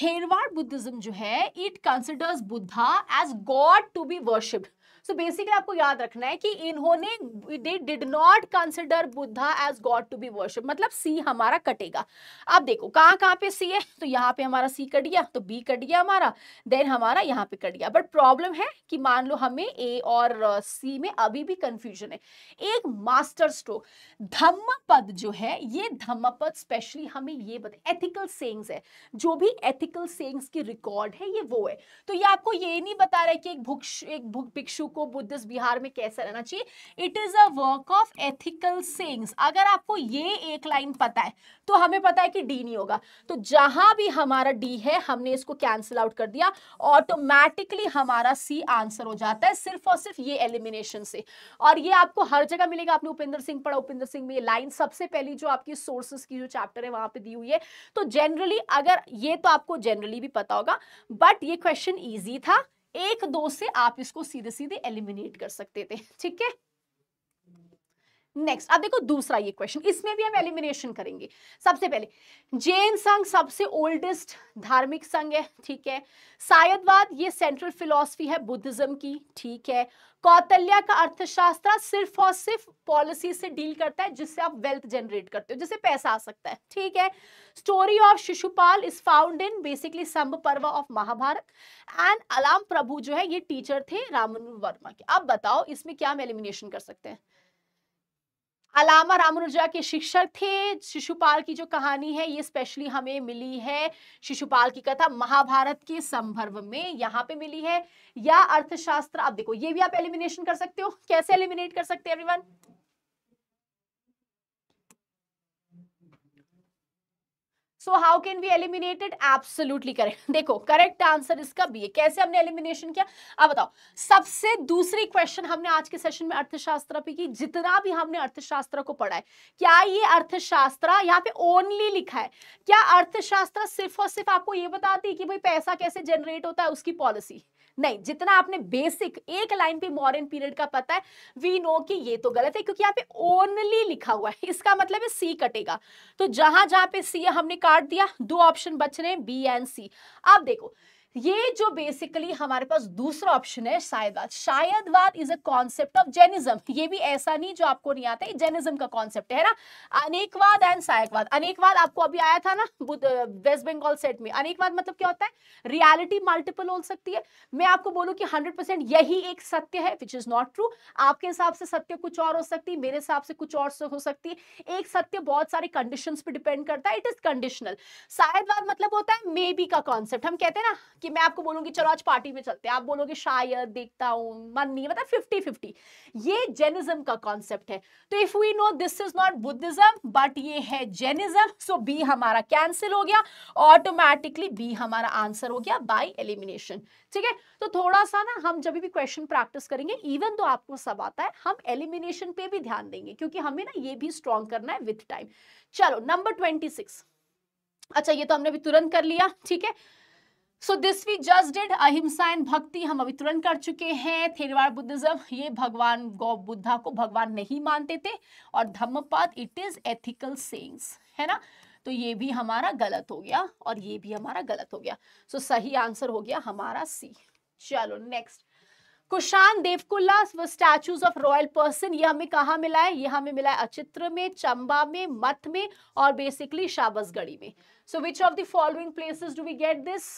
थेरवाड़ बुद्धिज्म जो है it considers Buddha as god to be worshipped so basically आपको याद रखना है कि इन्होंने they did not consider Buddha as god to be worship मतलब सी हमारा कटेगा अब देखो कहाँ कहाँ पे सी है तो यहाँ पे हमारा सी कट गया तो बी कट गया हमारा देन हमारा यहाँ पे कट गया बट प्रॉब्लम है कि मान लो हमें ए और सी में अभी भी कंफ्यूजन है एक मास्टर स्ट्रोक धम्म पद जो है ये धम्म पद स्पेशली हमें ये बता एथिकल सेंग्स है जो भी एथिकल सेंग्स की रिकॉर्ड है ये वो है तो ये आपको ये नहीं बता रहा है कि एक भुक्ष एक भुक भिक्षु को बुद्धिस्ट बिहार में कैसे रहना चाहिए it is a work of ethical sayings अगर आपको ये एक लाइन पता है तो हमें पता है कि डी नहीं होगा तो जहां भी हमारा डी है हमने इसको कैंसिल आउट कर दिया ऑटोमेटिकली हमारा सी आंसर हो जाता है सिर्फ और सिर्फ ये एलिमिनेशन से और ये आपको हर जगह मिलेगा आपने उपेंद्र सिंह पढ़ा उपेंद्र सिंह में ये लाइन सबसे पहली जो आपकी सोर्सेस की जो चैप्टर है वहां पे दी हुई है तो जनरली अगर ये तो आपको जनरली भी पता होगा बट ये क्वेश्चन ईजी था एक दो से आप इसको सीधे सीधे एलिमिनेट कर सकते थे ठीक है नेक्स्ट अब देखो दूसरा ये क्वेश्चन इसमें भी हम एलिमिनेशन करेंगे सबसे पहले जैन संघ सबसे ओल्डेस्ट धार्मिक संघ है ठीक है सायदवाद ये सेंट्रल फिलोसफी है बुद्धिज्म की ठीक है कौतल्या का अर्थशास्त्र सिर्फ और सिर्फ पॉलिसी से डील करता है जिससे आप वेल्थ जनरेट करते हो जिससे पैसा आ सकता है ठीक है story of Shishupal is found in basically Sabha Parva of Mahabharat and Allama Prabhu जो है ये टीचर थे रामनु वर्मा के अब बताओ इसमें क्या हम एलिमिनेशन कर सकते हैं अलामा रामानुजा के शिक्षक थे शिशुपाल की जो कहानी है ये स्पेशली हमें मिली है शिशुपाल की कथा महाभारत के संभर्व में यहाँ पे मिली है या अर्थशास्त्र आप देखो ये भी आप एलिमिनेशन कर सकते हो कैसे एलिमिनेट कर सकते हैं everyone so how can be eliminated absolutely correct देखो करेक्ट आंसर इसका भी है कैसे हमने एलिमिनेशन किया अब बताओ सबसे दूसरी क्वेश्चन हमने आज के सेशन में अर्थशास्त्र पे की जितना भी हमने अर्थशास्त्र को पढ़ा है क्या ये अर्थशास्त्र यहाँ पे ओनली लिखा है क्या अर्थशास्त्र सिर्फ और सिर्फ आपको ये बताती है कि भाई पैसा कैसे जनरेट होता है उसकी पॉलिसी नहीं जितना आपने बेसिक एक लाइन पे मॉरन पीरियड का पता है वी नो कि ये तो गलत है क्योंकि यहाँ पे ओनली लिखा हुआ है इसका मतलब है सी कटेगा तो जहां जहां पे सी हमने काट दिया दो ऑप्शन बच रहे हैं बी एंड सी अब देखो ये जो बेसिकली हमारे पास दूसरा ऑप्शन है Syadvada Syadvada is a concept of Jainism ये भी ऐसा नहीं जो आपको नहीं आता जैनिज्म का कॉन्सेप्ट है ना अनेकवाद एंड सायकवाद अनेकवाद आपको अभी आया था ना वेस्ट बंगाल सेट में अनेकवाद मतलब क्या होता है रियालिटी मल्टीपल हो सकती है मैं आपको बोलूँ की हंड्रेड यही एक सत्य है विच इज नॉट ट्रू आपके हिसाब से सत्य कुछ और हो सकती है मेरे हिसाब से कुछ और हो सकती है एक सत्य बहुत सारे कंडीशन पर डिपेंड करता है इट इज कंडीशनल शायदवाद मतलब होता है मे बी का कॉन्सेप्ट हम कहते हैं ना कि मैं आपको बोलूंगी चलो आज पार्टी में चलते हैं आप बोलोगे शायद देखता हूँ मन नहीं मतलब फिफ्टी फिफ्टी ये जेनिज्म का कॉन्सेप्ट है तो if we know this is not Buddhism but ये है जेनिज्म सो बी हमारा कैंसिल हो गया ऑटोमेटिकली बी हमारा आंसर हो गया बाई एलिमिनेशन ठीक है तो थोड़ा सा ना हम जब भी क्वेश्चन प्रैक्टिस करेंगे इवन तो आपको सब आता है हम एलिमिनेशन पे भी ध्यान देंगे क्योंकि हमें ना ये भी स्ट्रॉन्ग करना है विथ टाइम चलो नंबर ट्वेंटी सिक्स अच्छा ये तो हमने भी तुरंत कर लिया ठीक है so this we just did ahimsa and bhakti हम अवितरण कर चुके हैं थेरवाड़ बुद्धिज्म ये भगवान गौ बुद्धा को भगवान नहीं मानते थे और Dhammapada it is ethical sayings है ना तो ये भी हमारा गलत हो गया और ये भी हमारा गलत हो गया सो so, सही आंसर हो गया हमारा सी चलो नेक्स्ट कुशान देवकुल्ला व स्टैचूज ऑफ रॉयल पर्सन ये हमें कहा मिला है ये हमें मिला है अचित्र में चंबा में मथ में और बेसिकली शाबसगढ़ी में so which of the following places do we get this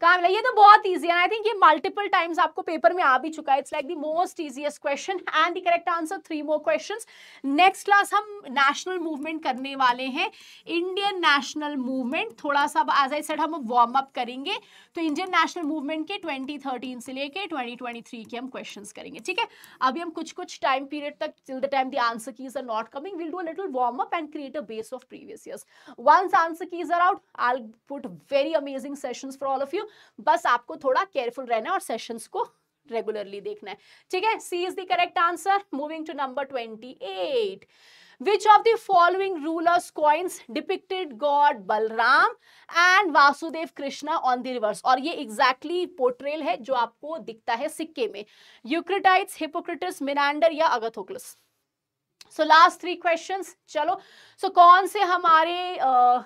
कहा मिला ये तो बहुत ईजी है आई थिंक ये मल्टीपल टाइम्स आपको पेपर में आ भी चुका है it's like the most easiest question and the correct answer three more questions next class हम नेशनल मूवमेंट करने वाले हैं इंडियन नेशनल मूवमेंट थोड़ा सा एज आई सेड हम वार्म अप करेंगे तो इंडियन नेशनल मूवमेंट के 2013 से लेके 2023 के हम क्वेश्चन करेंगे ठीक है अभी हम कुछ कुछ टाइम पीरियड तक till the time the answer keys are not coming will do a warm up and create a base of previous years once answer keys are out I put very amazing session for all of you हूँ बस आपको थोड़ा careful रहना है और session को regularly देखना है ठीक है C is the correct answer moving to number twenty eight which of the following rulers coins depicted god Balaram and Vasudev Krishna on the reverse और ये एग्जैक्टली exactly पोर्ट्रेल है जो आपको दिखता है सिक्के में यूक्रिटाइट्स हिपोक्रिटस मिनांडर या Agathocles so last three question चलो सो so, कौन से हमारे uh,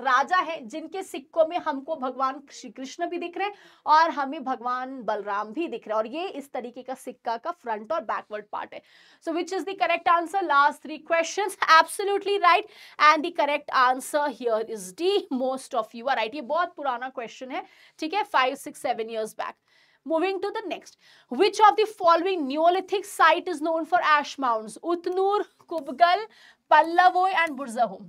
राजा है जिनके सिक्कों में हमको भगवान श्री कृष्ण भी दिख रहे हैं और हमें भगवान बलराम भी दिख रहे हैं और ये इस तरीके का सिक्का का फ्रंट और बैकवर्ड पार्ट है so which is the correct answer last three question absolutely right and the correct answer here is D most of you are right ये बहुत पुराना क्वेश्चन है ठीक है five six seven years back Moving to the next. Which of the following Neolithic site is known for ash mounds? Utnur, Kubgal, Pallavoy and Burzahum.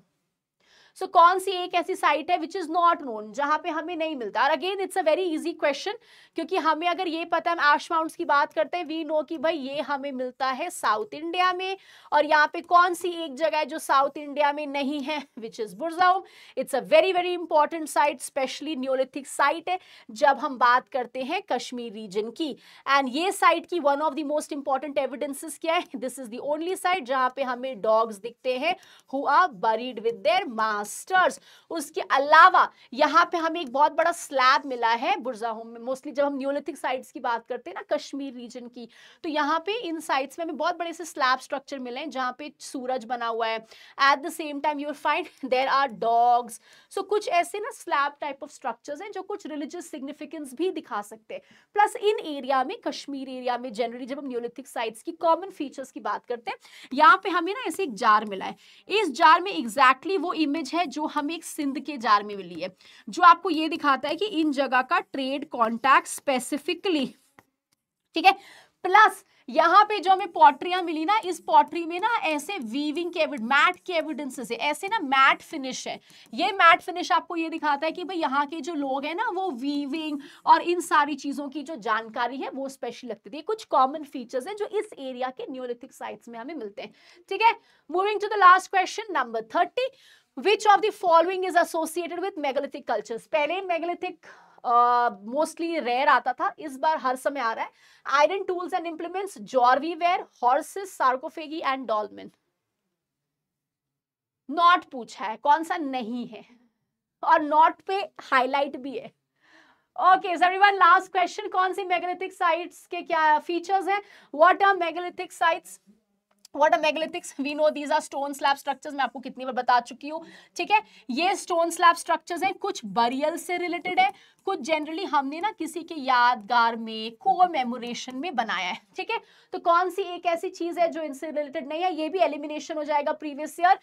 So so, कौन सी एक ऐसी site है विच इज नॉट नोन जहां पे हमें नहीं मिलता और again it's a very easy question क्योंकि हमें अगर ये पता है एश माउंट की बात करते हैं वी नो कि भाई ये हमें मिलता है साउथ इंडिया में और यहाँ पे कौन सी एक जगह है जो साउथ इंडिया में नहीं है which is Burzahom it's a very very important site specially neolithic site है जब हम बात करते हैं कश्मीर रीजन की एंड ये साइट की one of the most important evidences क्या है this is the only site जहां पे हमें डॉग्स दिखते हैं who are buried with their mass masters उसके अलावा यहाँ पे हमें एक बहुत बड़ा स्लैब मिला है बुर्जा होम में मोस्टली जब हम न्यूलिथिक साइट्स की बात करते हैं ना कश्मीर रीजन की तो यहाँ पे इन साइट्स में हमें बहुत बड़े से स्लैब स्ट्रक्चर मिले हैं जहाँ पे सूरज बना हुआ है at the same time you'll find there are dogs so कुछ ऐसे ना स्लैब टाइप ऑफ स्ट्रक्चर्स हैं जो कुछ रिलीजियस सिग्निफिकेंस भी दिखा सकते हैं प्लस इन एरिया में कश्मीर एरिया में जनरली जब हम न्यूलिथिक साइट्स की कॉमन फीचर्स की बात करते हैं यहाँ पे हमें ना ऐसे एक जार मिला है इस जार में एग्जैक्टली exactly वो इमेज है है जो हम एक सिंध के जार में मिली है जो आपको ये दिखाता है कि इन जगह का ट्रेड कॉन्टैक्ट स्पेसिफिकली ठीक है प्लस यहाँ पे जो हमें पॉटरियां मिली ना इस पॉटरी में ना ऐसे वीविंग के मैट के एविडेंसेस है ऐसे ना मैट फिनिश है ये मैट फिनिश आपको ये दिखाता है कि भाई यहाँ के जो लोग हैं ना वो वीविंग और इन सारी चीज़ों की जो जानकारी है वो स्पेशल लगती थी कुछ कॉमन फीचर्स हैं जो इस एरिया के न्योलिथिक साइट्स में हमें मिलते हैं ठीक है moving to the last question number thirty which of the following is associated with megalithic cultures पहले मेगलिथिक मोस्टली uh, रेयर आता था इस बार हर समय आ रहा है iron tools and implements Jorwe ware horses sarcophagi and dolmen not पूछा है कौन सा नहीं है और नॉट पे हाईलाइट भी है okay sir one last question कौन सी मैग्नेटिक साइट्स के क्या फीचर्स हैं what are magnetic sites what are megalithics we know these are stone slab structures मैं आपको कितनी बार बता चुकी हूँ ठीक है ये स्टोन स्लैब स्ट्रक्चर्स हैं कुछ बरियल से रिलेटेड है इसको जनरली हमने ना किसी के यादगार में को मेमोरेशन में बनाया है ठीक है तो कौन सी एक ऐसी चीज है जो इनसे रिलेटेड नहीं है ये भी एलिमिनेशन हो जाएगा प्रीवियस ईयर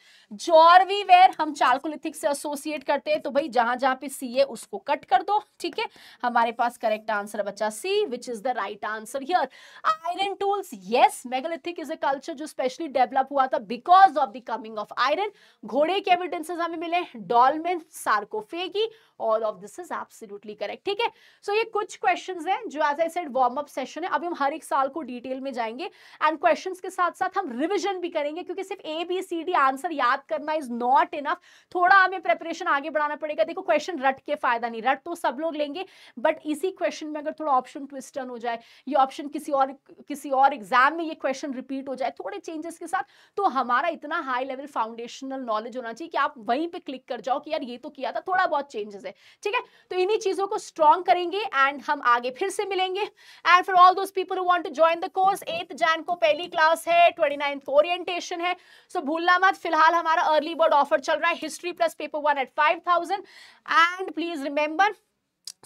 जॉर्वी वेयर हम चार्कोलिथिक से एसोसिएट करते हैं तो भाई जहां जहां पे सी है उसको कट कर दो ठीक है हमारे पास करेक्ट आंसर है बच्चा C which is the right answer here iron tools yes megalithic is a culture जो स्पेशली डेवलप हुआ था because of the coming of iron घोड़े के एविडेंसेस हमें मिले dolmen sarcophagi all of this is absolutely correct ठीक है so ये कुछ क्वेश्चन है जो as I said warm up session है अभी हम हर एक साल को डिटेल में जाएंगे एंड क्वेश्चन के साथ साथ हम रिविजन भी करेंगे क्योंकि सिर्फ A B C D answer याद करना इज नॉट इनफ थोड़ा हमें प्रेपरेशन आगे बढ़ाना पड़ेगा देखो क्वेश्चन रट के फायदा नहीं रट तो सब लोग लेंगे बट इसी क्वेश्चन में अगर थोड़ा ऑप्शन ट्विस्टर्न हो जाए ये ऑप्शन किसी और किसी और एग्जाम में ये क्वेश्चन रिपीट हो जाए थोड़े चेंजेस के साथ तो हमारा इतना हाई लेवल फाउंडेशनल नॉलेज होना चाहिए कि आप वहीं पे क्लिक कर जाओ कि यार ये तो किया था थोड़ा बहुत चेंजेस है ठीक है तो इन्हीं चीज चीज़ों को स्ट्रॉन्ग करेंगे एंड हम आगे फिर से मिलेंगे and for all those people want to join the course एथ जैन को पहली क्लास है ट्वेंटी नाइन को ओरिएंटेशन है सो so, भूलना मत फिलहाल हमारा अर्ली बर्ड ऑफर चल रहा है history plus paper one eight five thousand and please remember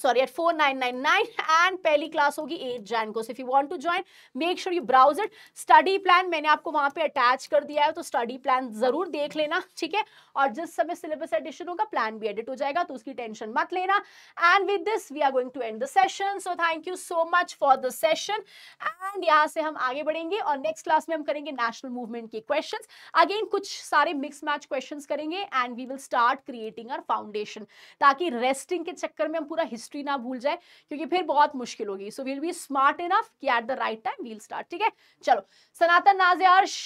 sorry eight four nine nine nine and पहली क्लास होगी एट जैन को if you want to join make sure you browse it study plan मैंने आपको वहां पे attach कर दिया है तो स्टडी प्लान जरूर देख लेना ठीक है और जिस समय सिलेबस एडिशन होगा प्लान भी एडिट हो जाएगा तो उसकी टेंशन मत लेना and with this we are going to end the session so thank you so much for the session and यहाँ से हम आगे बढ़ेंगे और नेक्स्ट क्लास में हम करेंगे नेशनल मूवमेंट के क्वेश्चन अगेन कुछ सारे मिक्स मैच क्वेश्चन करेंगे and we will start creating our foundation ताकि रेस्टिंग के चक्कर में हम पूरा हिस्ट्री हिस्ट्री ना भूल जाए क्योंकि फिर बहुत मुश्किल होगी so we'll be smart enough कि at the right time we'll start ठीक है चलो सनातन नाजियार्श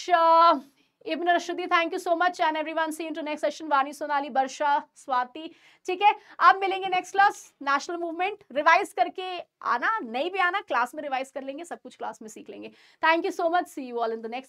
इबन रशदी thank you so much and everyone see in to next session Vani Sonali Varsha Swati ठीक है अब मिलेंगे next class national movement revise करके आना नहीं भी आना क्लास में रिवाइज कर लेंगे सब कुछ क्लास में सीख लेंगे thank you so much see you all in the next